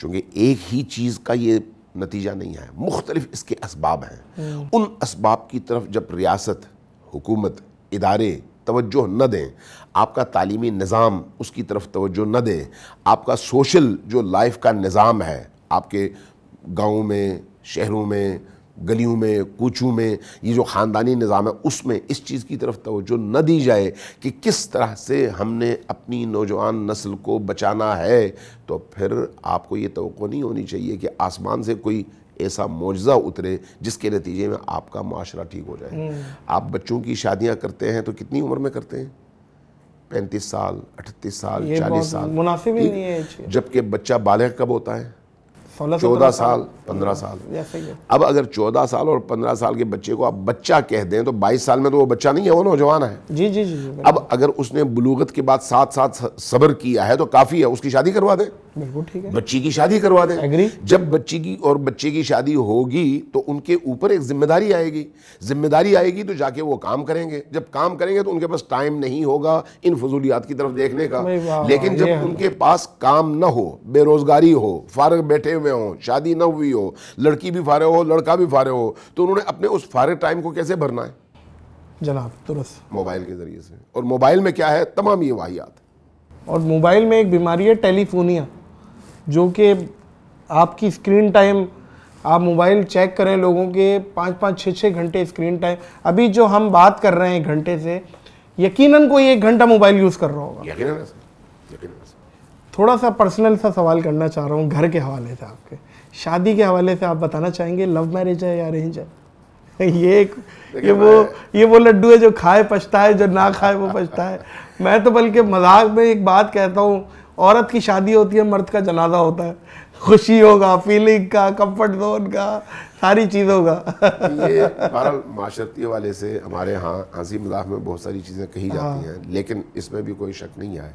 चूँकि एक ही चीज़ का ये नतीजा नहीं है मुख्तलिफ इसके इसबाब हैं हम्म। उन इसबाब की तरफ जब रियासत हुकूमत इदारे तवज्जो न दें आपका तालीमी निज़ाम उसकी तरफ तवज्जो न दें आपका सोशल जो लाइफ का निज़ाम है आपके गाँव में शहरों में गलियों में कूचों में ये जो ख़ानदानी निज़ाम है उसमें इस चीज़ की तरफ तोज्जो न दी जाए कि किस तरह से हमने अपनी नौजवान नस्ल को बचाना है तो फिर आपको ये तो नहीं होनी चाहिए कि आसमान से कोई ऐसा मुआजा उतरे जिसके नतीजे में आपका माशरा ठीक हो जाए हम्म। आप बच्चों की शादियाँ करते हैं तो कितनी उम्र में करते हैं पैंतीस साल अठतीस साल चालीस साल मुनासिब ही नहीं है जबकि बच्चा बालग कब होता है चौदह साल पंद्रह साल अब अगर चौदह साल और पंद्रह साल के बच्चे को आप बच्चा कह दें तो बाईस साल में तो वो बच्चा नहीं है वो नौजवान है जी जी जी अब अगर उसने बलूगत के बाद साथ साथ सब्र किया है तो काफ़ी है उसकी शादी करवा दें बिल्कुल ठीक है बच्ची की शादी करवा दें एग्री जब बच्ची की और बच्चे की शादी होगी तो उनके ऊपर एक जिम्मेदारी आएगी जिम्मेदारी आएगी तो जाके वो काम करेंगे जब काम करेंगे तो उनके पास टाइम नहीं होगा इन फजूलियात की तरफ देखने का लेकिन जब उनके पास काम ना हो बेरोजगारी हो फारग बैठे हुए हों शादी ना हुई हो लड़की भी फारे हो लड़का भी फारे हो तो उन्होंने अपने उस फारे टाइम को कैसे भरना है जनाब तुरस्त मोबाइल के ज़रिए से और मोबाइल में क्या है तमाम ये वाहियात और मोबाइल में एक बीमारी है टेलीफोनिया जो कि आपकी स्क्रीन टाइम आप मोबाइल चेक करें लोगों के पाँच पाँच छः छः घंटे स्क्रीन टाइम अभी जो हम बात कर रहे हैं घंटे से यकीनन कोई एक घंटा मोबाइल यूज़ कर रहा होगा यकीनन यकीनन थोड़ा सा पर्सनल सा सवाल करना चाह रहा हूँ घर के हवाले से आपके शादी के हवाले से आप बताना चाहेंगे लव मैरिज है या अरेंज है ये एक ये वो ये वो लड्डू है जो खाए पछता है जो ना खाए वो पछता है मैं तो बल्कि मजाक में एक बात कहता हूँ औरत की शादी होती है मर्द का जनाजा होता है खुशी होगा फीलिंग का कंफर्ट जोन का सारी चीज़ों का माशरती वाले से हमारे यहाँ हंसी मजाक में बहुत सारी चीज़ें कही जाती हाँ। हैं लेकिन इसमें भी कोई शक नहीं है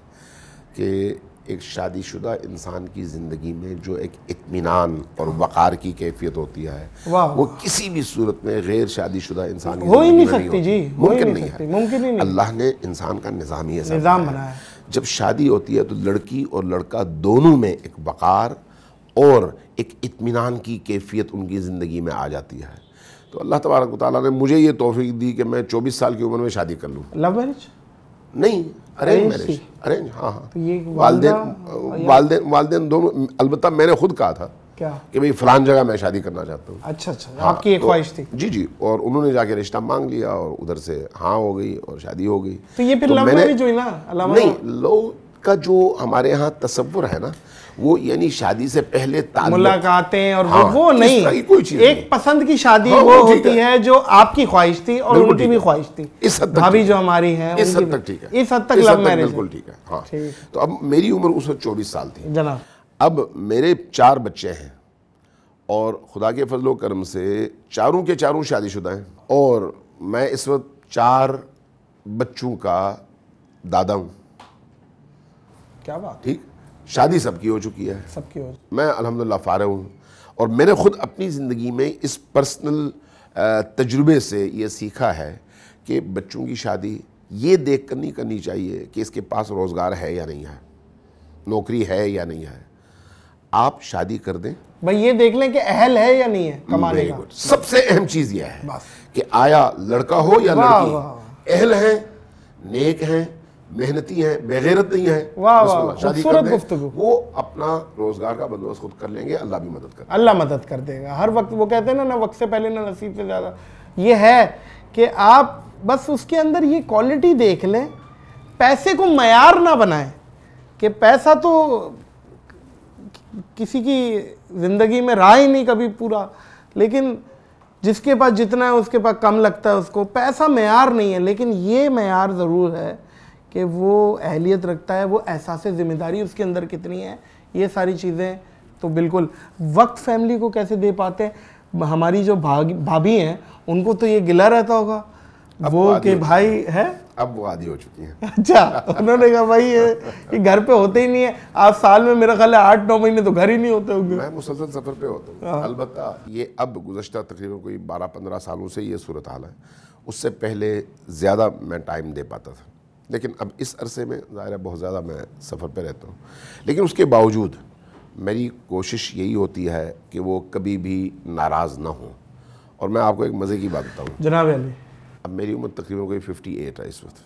कि एक शादीशुदा इंसान की ज़िंदगी में जो एक इतमान और वक़ार की कैफियत होती है वो किसी भी सूरत में गैर शादीशुदा इंसान हो ही नहीं सकती जी मुमकिन नहीं है मुमकिन अल्लाह ने इंसान का निज़ाम ही ऐसा निज़ाम बनाया जब शादी होती है तो लड़की और लड़का दोनों में एक वक़ार और एक इत्मीनान की कैफियत उनकी ज़िंदगी में आ जाती है तो अल्लाह तबारक ताली ने मुझे ये तोफ़ी दी कि मैं चौबीस साल की उम्र में शादी कर लूँ लव मैरिज नहीं अरेंज मैरिज अरेंज हाँ हाँ तो वालदे वालदे वालदे दोनों अलबत् मैंने खुद कहा था क्या कि भाई फलान जगह मैं शादी करना चाहता हूँ अच्छा अच्छा हाँ, आपकी एक तो ख्वाहिश तो, थी जी जी और उन्होंने जाके रिश्ता मांग लिया और उधर से हाँ हो गई और शादी हो गई तो ये फिर तो मैंने, मैरिज ना नहीं लोग का जो हमारे यहाँ तस्वुर है ना वो यानी शादी से पहले मुलाकातें और हाँ, वो नहीं कोई चीज एक पसंद की शादी हाँ, वो होती है।, है जो आपकी ख्वाहिश थी और उनकी भी ख्वाहिश थी इस हद तक भाभी जो हमारी है इस हद तक ठीक है इस हद तक लव मैरिज बिल्कुल ठीक है हाँ। तो अब मेरी उम्र उस वक्त चौबीस साल थी जनाब अब मेरे चार बच्चे हैं और खुदा के फजलो करम से चारों के चारों शादीशुदा हैं और मैं इस वक्त चार बच्चों का दादा हूँ क्या बात ठीक शादी सबकी हो चुकी है सबकी हो मैं अलहमदिल्ला फ़ारह हूँ और मैंने खुद अपनी ज़िंदगी में इस पर्सनल तजुर्बे से ये सीखा है कि बच्चों की शादी ये देख कर नहीं करनी चाहिए कि इसके पास रोज़गार है या नहीं है नौकरी है या नहीं है आप शादी कर दें भाई ये देख लें कि अहल है या नहीं है कमाने का सबसे अहम चीज़ यह है कि आया लड़का हो या लड़की अहल है नेक है मेहनती है बेगैरत नहीं है वाह वाह शादी कर वो अपना रोजगार का बंदोबस्त खुद कर लेंगे अल्लाह भी मदद कर अल्लाह मदद कर देगा हर वक्त वो कहते हैं ना ना वक्त से पहले ना नसीब से ज़्यादा ये है कि आप बस उसके अंदर ये क्वालिटी देख लें पैसे को मैार ना बनाए कि पैसा तो किसी की ज़िंदगी में रहा ही नहीं कभी पूरा लेकिन जिसके पास जितना है उसके पास कम लगता है उसको पैसा मैार नहीं है लेकिन ये मैार ज़रूर है कि वो अहलियत रखता है वो एहसास ज़िम्मेदारी उसके अंदर कितनी है ये सारी चीज़ें तो बिल्कुल वक्त फैमिली को कैसे दे पाते हैं हमारी जो भाग भाभी हैं उनको तो ये गिला रहता होगा अब वो के भाई है अब वो आदि हो चुकी है अच्छा उन्होंने कहा भाई ये कि घर पे होते ही नहीं है आज साल में मेरा ख्याल है आठ नौ महीने तो घर ही नहीं होते होंगे मैं मुसलसल सफ़र पे होता हूँ हाँ। अलबत् ये अब गुजशत तकरीबन कोई बारह पंद्रह सालों से ये सूरत हाल है उससे पहले ज़्यादा मैं टाइम दे पाता था लेकिन अब इस अरसे में ज़ाहिर है बहुत ज़्यादा मैं सफ़र पर रहता हूँ लेकिन उसके बावजूद मेरी कोशिश यही होती है कि वो कभी भी नाराज़ ना हो और मैं आपको एक मज़े की बात बताऊँ जनाब अली अब मेरी उम्र तकरीबन कोई फिफ्टी एट है इस वक्त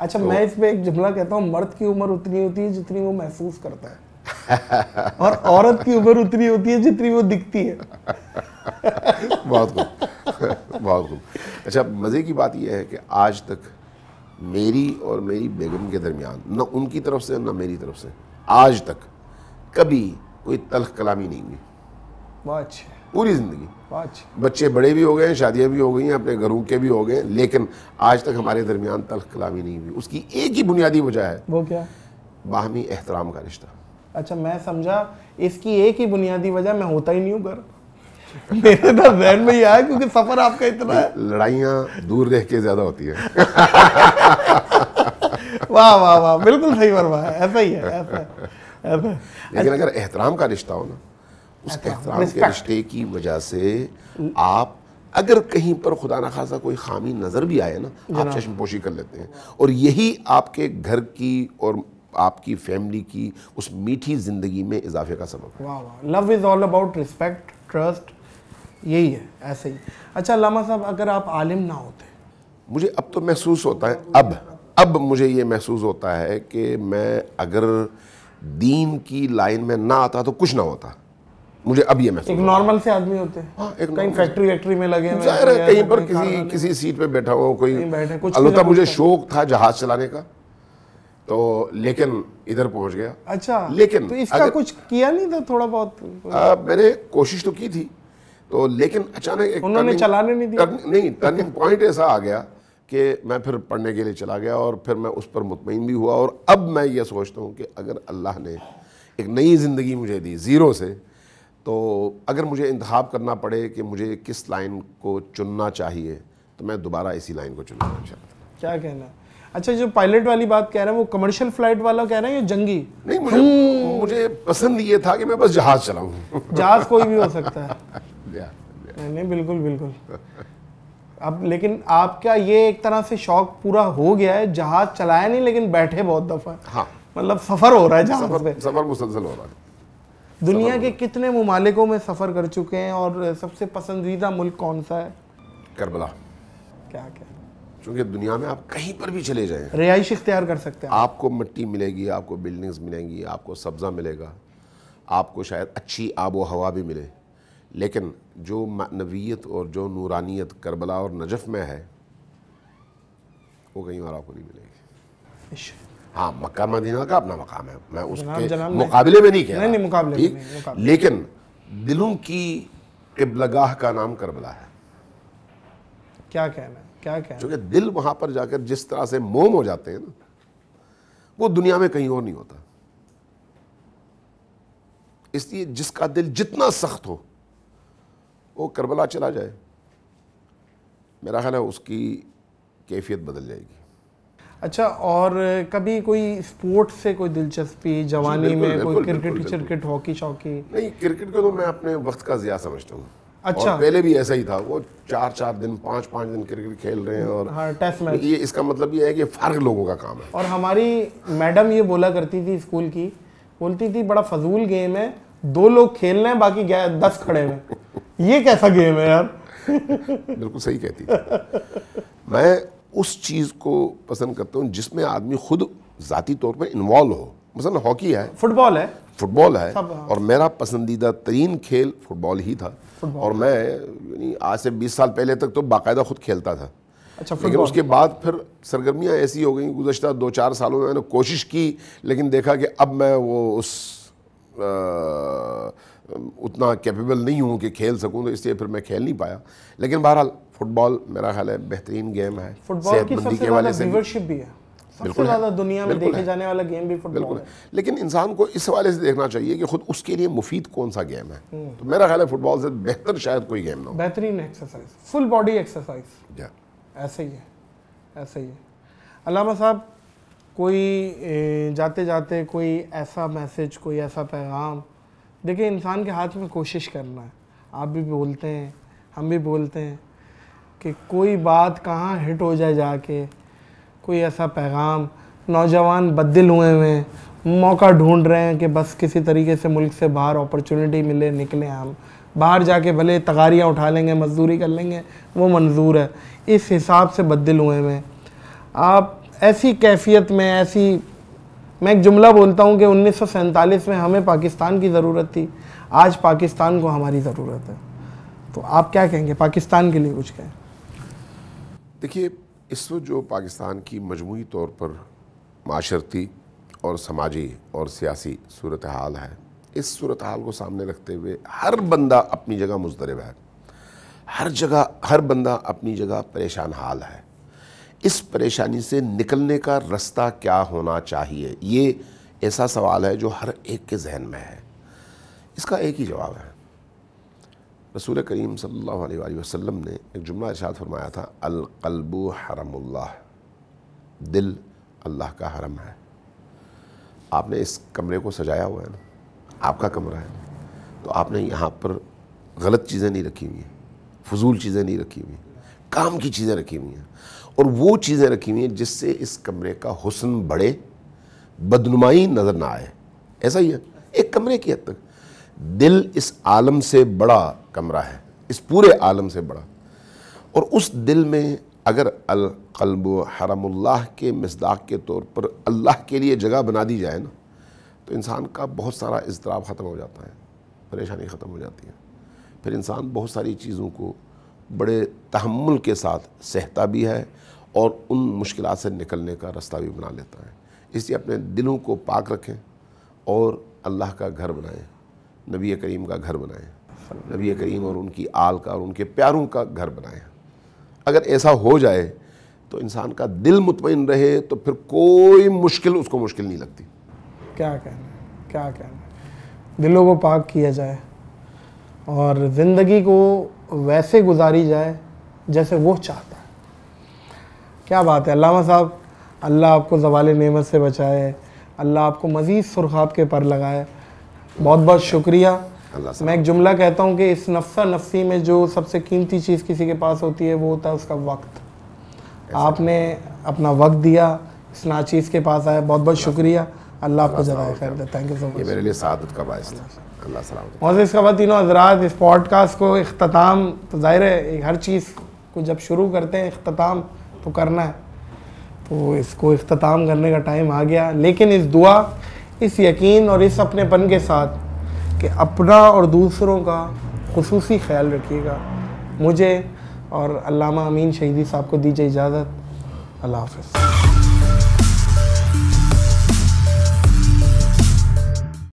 अच्छा तो, मैं इस पर एक जुमला कहता हूँ मर्द की उम्र उतनी होती है जितनी वो महसूस करता है और औरत की उम्र उतनी होती है जितनी वो दिखती है बहुत खूब बहुत खूब अच्छा मज़े की बात यह है कि आज तक मेरी और मेरी बेगम के दरमियान न उनकी तरफ से न मेरी तरफ से आज तक कभी कोई तलख कलामी नहीं हुई पाँच पूरी ज़िंदगी पाँच बच्चे बड़े भी हो गए हैं शादियाँ भी हो गई हैं अपने घरों के भी हो गए लेकिन आज तक हमारे दरमियान तलख कलामी नहीं हुई उसकी एक ही बुनियादी वजह है वो क्या बाहमी एहतराम का रिश्ता अच्छा मैं समझा इसकी एक ही बुनियादी वजह मैं होता ही नहीं हूँ घर मेरे ना तो जहन में ही आया क्योंकि सफर आपका इतना है लड़ाइयाँ दूर रह के ज्यादा होती है वाह वाह वाह बिल्कुल सही है ऐसा ही है ऐसा है, ऐसा है। लेकिन अगर एहतराम का रिश्ता हो ना उस एहतराम के रिश्ते की वजह से आप अगर कहीं पर खुदा ना खासा कोई खामी नज़र भी आए ना आप चश्मपोशी कर लेते हैं और यही आपके घर की और आपकी फैमिली की उस मीठी ज़िंदगी में इजाफे का सबब है वाह वाह love is all about respect trust यही है ऐसे ही अच्छा लामा साहब अगर आप आलिम ना होते मुझे अब तो महसूस होता है अब अब मुझे ये महसूस होता है कि मैं अगर दीन की लाइन में ना आता तो कुछ ना होता मुझे अब ये महसूस एक नॉर्मल से आदमी होते हैं हाँ, कहीं फैक्ट्री वैक्ट्री में लगे हैं कहीं पर किसी किसी सीट पे बैठा हो कोई अलबत्ता मुझे शौक था जहाज चलाने का तो लेकिन इधर पहुंच गया अच्छा लेकिन तो इसका अगर, कुछ किया नहीं था थोड़ा बहुत आ, मैंने कोशिश तो की थी तो लेकिन अचानक उन्होंने चलाने नहीं दिया टर्न, नहीं टर्निंग पॉइंट ऐसा आ गया कि मैं फिर पढ़ने के लिए चला गया और फिर मैं उस पर मुतमिन भी हुआ और अब मैं ये सोचता हूँ कि अगर अल्लाह ने एक नई ज़िंदगी मुझे दी ज़ीरो से तो अगर मुझे इंतखब करना पड़े कि मुझे किस लाइन को चुनना चाहिए तो मैं दोबारा इसी लाइन को चुनना चाहता क्या कहना अच्छा जो पायलट वाली बात कह रहे हैं वो कमर्शियल फ्लाइट वाला कह रहे हैं या जंगी नहीं मुझे हम्म। मुझे पसंद ये था कि मैं बस जहाज चलाऊं जहाज कोई भी हो सकता है नहीं, नहीं बिल्कुल बिल्कुल अब लेकिन आपका ये एक तरह से शौक पूरा हो गया है जहाज चलाया नहीं लेकिन बैठे बहुत दफा हाँ मतलब सफर हो रहा है जहाज सफर, सफर मुसलसल हो रहा है दुनिया के कितने ममालिकों में सफ़र कर चुके हैं और सबसे पसंदीदा मुल्क कौन सा है करबला क्या क्या क्योंकि दुनिया में आप कहीं पर भी चले जाएं रिहाइश इख्तियार कर सकते हैं आपको मिट्टी मिलेगी आपको बिल्डिंग्स मिलेंगी आपको सब्ज़ा मिलेगा आपको शायद अच्छी आबो हवा भी मिले लेकिन जो नवीयत और जो नूरानियत करबला और नजफ़ में है वो कहीं और आपको नहीं मिलेगी हाँ मक्का मदीना का अपना मकाम है मैं उसके मुकाबले में नहीं कह नहीं, मुकाबले लेकिन दिलों की इबलगाह का नाम करबला है क्या कहना क्या कहना क्योंकि दिल वहां पर जाकर जिस तरह से मोम हो जाते हैं ना वो दुनिया में कहीं और नहीं होता इसलिए जिसका दिल जितना सख्त हो वो करबला चला जाए मेरा ख्याल है उसकी कैफियत बदल जाएगी अच्छा और कभी कोई स्पोर्ट से कोई दिलचस्पी जवानी में कोई क्रिकेट क्रिकेट हॉकी शॉकी नहीं क्रिकेट को तो मैं अपने वक्त का जिया समझता हूँ अच्छा और पहले भी ऐसा ही था वो चार चार दिन पाँच पाँच दिन क्रिकेट खेल रहे हैं और हाँ, टेस्ट मैच ये इसका मतलब ये है कि फर्क लोगों का काम है और हमारी मैडम ये बोला करती थी स्कूल की बोलती थी बड़ा फजूल गेम है दो लोग खेल रहे हैं बाकी दस खड़े हैं ये कैसा गेम है यार बिल्कुल सही कहती मैं उस चीज़ को पसंद करता हूँ जिसमें आदमी खुद ज़ाती तौर पर इन्वॉल्व हो मसलन हॉकी है फुटबॉल है फुटबॉल है हाँ। और मेरा पसंदीदा तरीन खेल फुटबॉल ही था और मैं आज से 20 साल पहले तक तो बाकायदा खुद खेलता था अच्छा लेकिन उसके बाद फिर सरगर्मियाँ ऐसी हो गई गुजशत दो चार सालों में मैंने कोशिश की लेकिन देखा कि अब मैं वो उस आ, उतना कैपेबल नहीं हूँ कि खेल सकूँ तो इसलिए फिर मैं खेल नहीं पाया लेकिन बहरहाल फुटबॉल मेरा ख्याल है बेहतरीन गेम है फुटबॉल की सबसे ज़्यादा व्यूवरशिप भी है सबसे ज़्यादा दुनिया में देखे जाने वाला गेम भी फुटबॉल बिल्कुल है।, लेकिन इंसान को इस हवाले से देखना चाहिए कि खुद उसके लिए मुफीद कौन सा गेम है हम्म। तो मेरा ख्याल है फुटबॉल से बेहतर शायद कोई गेम ना हो बेहतरीन एक्सरसाइज फुल बॉडी एक्सरसाइज ऐसे ही है ऐसे ही है अलामा साहब कोई जाते जाते कोई ऐसा मैसेज कोई ऐसा पैगाम देखिए इंसान के हाथ में कोशिश करना है आप भी बोलते हैं हम भी बोलते हैं कि कोई बात कहाँ हिट हो जाए जाके कोई ऐसा पैगाम नौजवान बदल हुए हुए हैं मौका ढूंढ रहे हैं कि बस किसी तरीके से मुल्क से बाहर अपॉर्चुनिटी मिले निकलें हम बाहर जाके भले तगारियाँ उठा लेंगे मजदूरी कर लेंगे वो मंजूर है इस हिसाब से बदल हुए हुए हैं आप ऐसी कैफियत में ऐसी मैं एक जुमला बोलता हूँ कि उन्नीस में हमें पाकिस्तान की ज़रूरत थी आज पाकिस्तान को हमारी ज़रूरत है तो आप क्या कहेंगे पाकिस्तान के लिए कुछ कहें देखिए इस वक्त जो पाकिस्तान की मजमू तौर पर माशरती और समाजी और सियासी सूरत हाल है इस सूरत हाल को सामने रखते हुए हर बंदा अपनी जगह मुजतरब है हर जगह हर बंदा अपनी जगह परेशान हाल है इस परेशानी से निकलने का रास्ता क्या होना चाहिए ये ऐसा सवाल है जो हर एक के जहन में है इसका एक ही जवाब है रसूल करीम सल्लल्लाहु अलैहि वसल्लम ने एक जुमला इरशाद फरमाया था अलकल्बु हरमुल्लाह दिल अल्लाह का हरम है आपने इस कमरे को सजाया हुआ है ना आपका कमरा है तो आपने यहाँ पर गलत चीज़ें नहीं रखी हुई हैं फजूल चीज़ें नहीं रखी हुई हैं काम की चीज़ें रखी हुई हैं और वो चीज़ें रखी हुई हैं जिससे इस कमरे का हुस्न बढ़े बदनुमाई नज़र ना आए ऐसा ही है एक कमरे की हद तक दिल इस आलम से बड़ा कमरा है इस पूरे आलम से बड़ा और उस दिल में अगर अलकलब हरमुल्लाह के मजदाक के तौर पर अल्लाह के लिए जगह बना दी जाए ना तो इंसान का बहुत सारा इसतराब ख़त्म हो जाता है परेशानी ख़त्म हो जाती है फिर इंसान बहुत सारी चीज़ों को बड़े तहमुल के साथ सहता भी है और उन मुश्किल से निकलने का रास्ता भी बना लेता है इसलिए अपने दिलों को पाक रखें और अल्लाह का घर बनाएँ नबी करीम का घर बनाया नबी करीम और उनकी आल का और उनके प्यारों का घर बनाया अगर ऐसा हो जाए तो इंसान का दिल मुतमिन रहे तो फिर कोई मुश्किल उसको मुश्किल नहीं लगती क्या कहना क्या कहना दिलों को पाक किया जाए और ज़िंदगी को वैसे गुजारी जाए जैसे वो चाहता है क्या बात है अलामा साहब अल्लाह आपको जवाल नेमत से बचाए अल्लाह आपको मज़ीद सुरखाब के पर लगाए बहुत बहुत शुक्रिया मैं एक जुमला कहता हूँ कि इस नफसा नफसी में जो सबसे कीमती चीज़ किसी के पास होती है वो होता है उसका वक्त आपने अपना वक्त दिया इस नाचीज़ के पास आया बहुत बहुत शुक्रिया अल्लाह आपको जरा खैर दे थैंक यू सो मच मेरे लिए सादत का बायस बाद तीनों हजरात इस पॉडकास्ट को अख्ताम तो ज़ाहिर है हर चीज़ को जब शुरू करते हैं अख्ताम तो करना है तो इसको अख्ताम करने का टाइम आ गया लेकिन इस दुआ इस यकीन और इस अपनेपन के साथ कि अपना और दूसरों का खसूस ख्याल रखिएगा मुझे और अलामा अमीन शहीदी साहब को दीजिए इजाज़त अल्लाह हाफ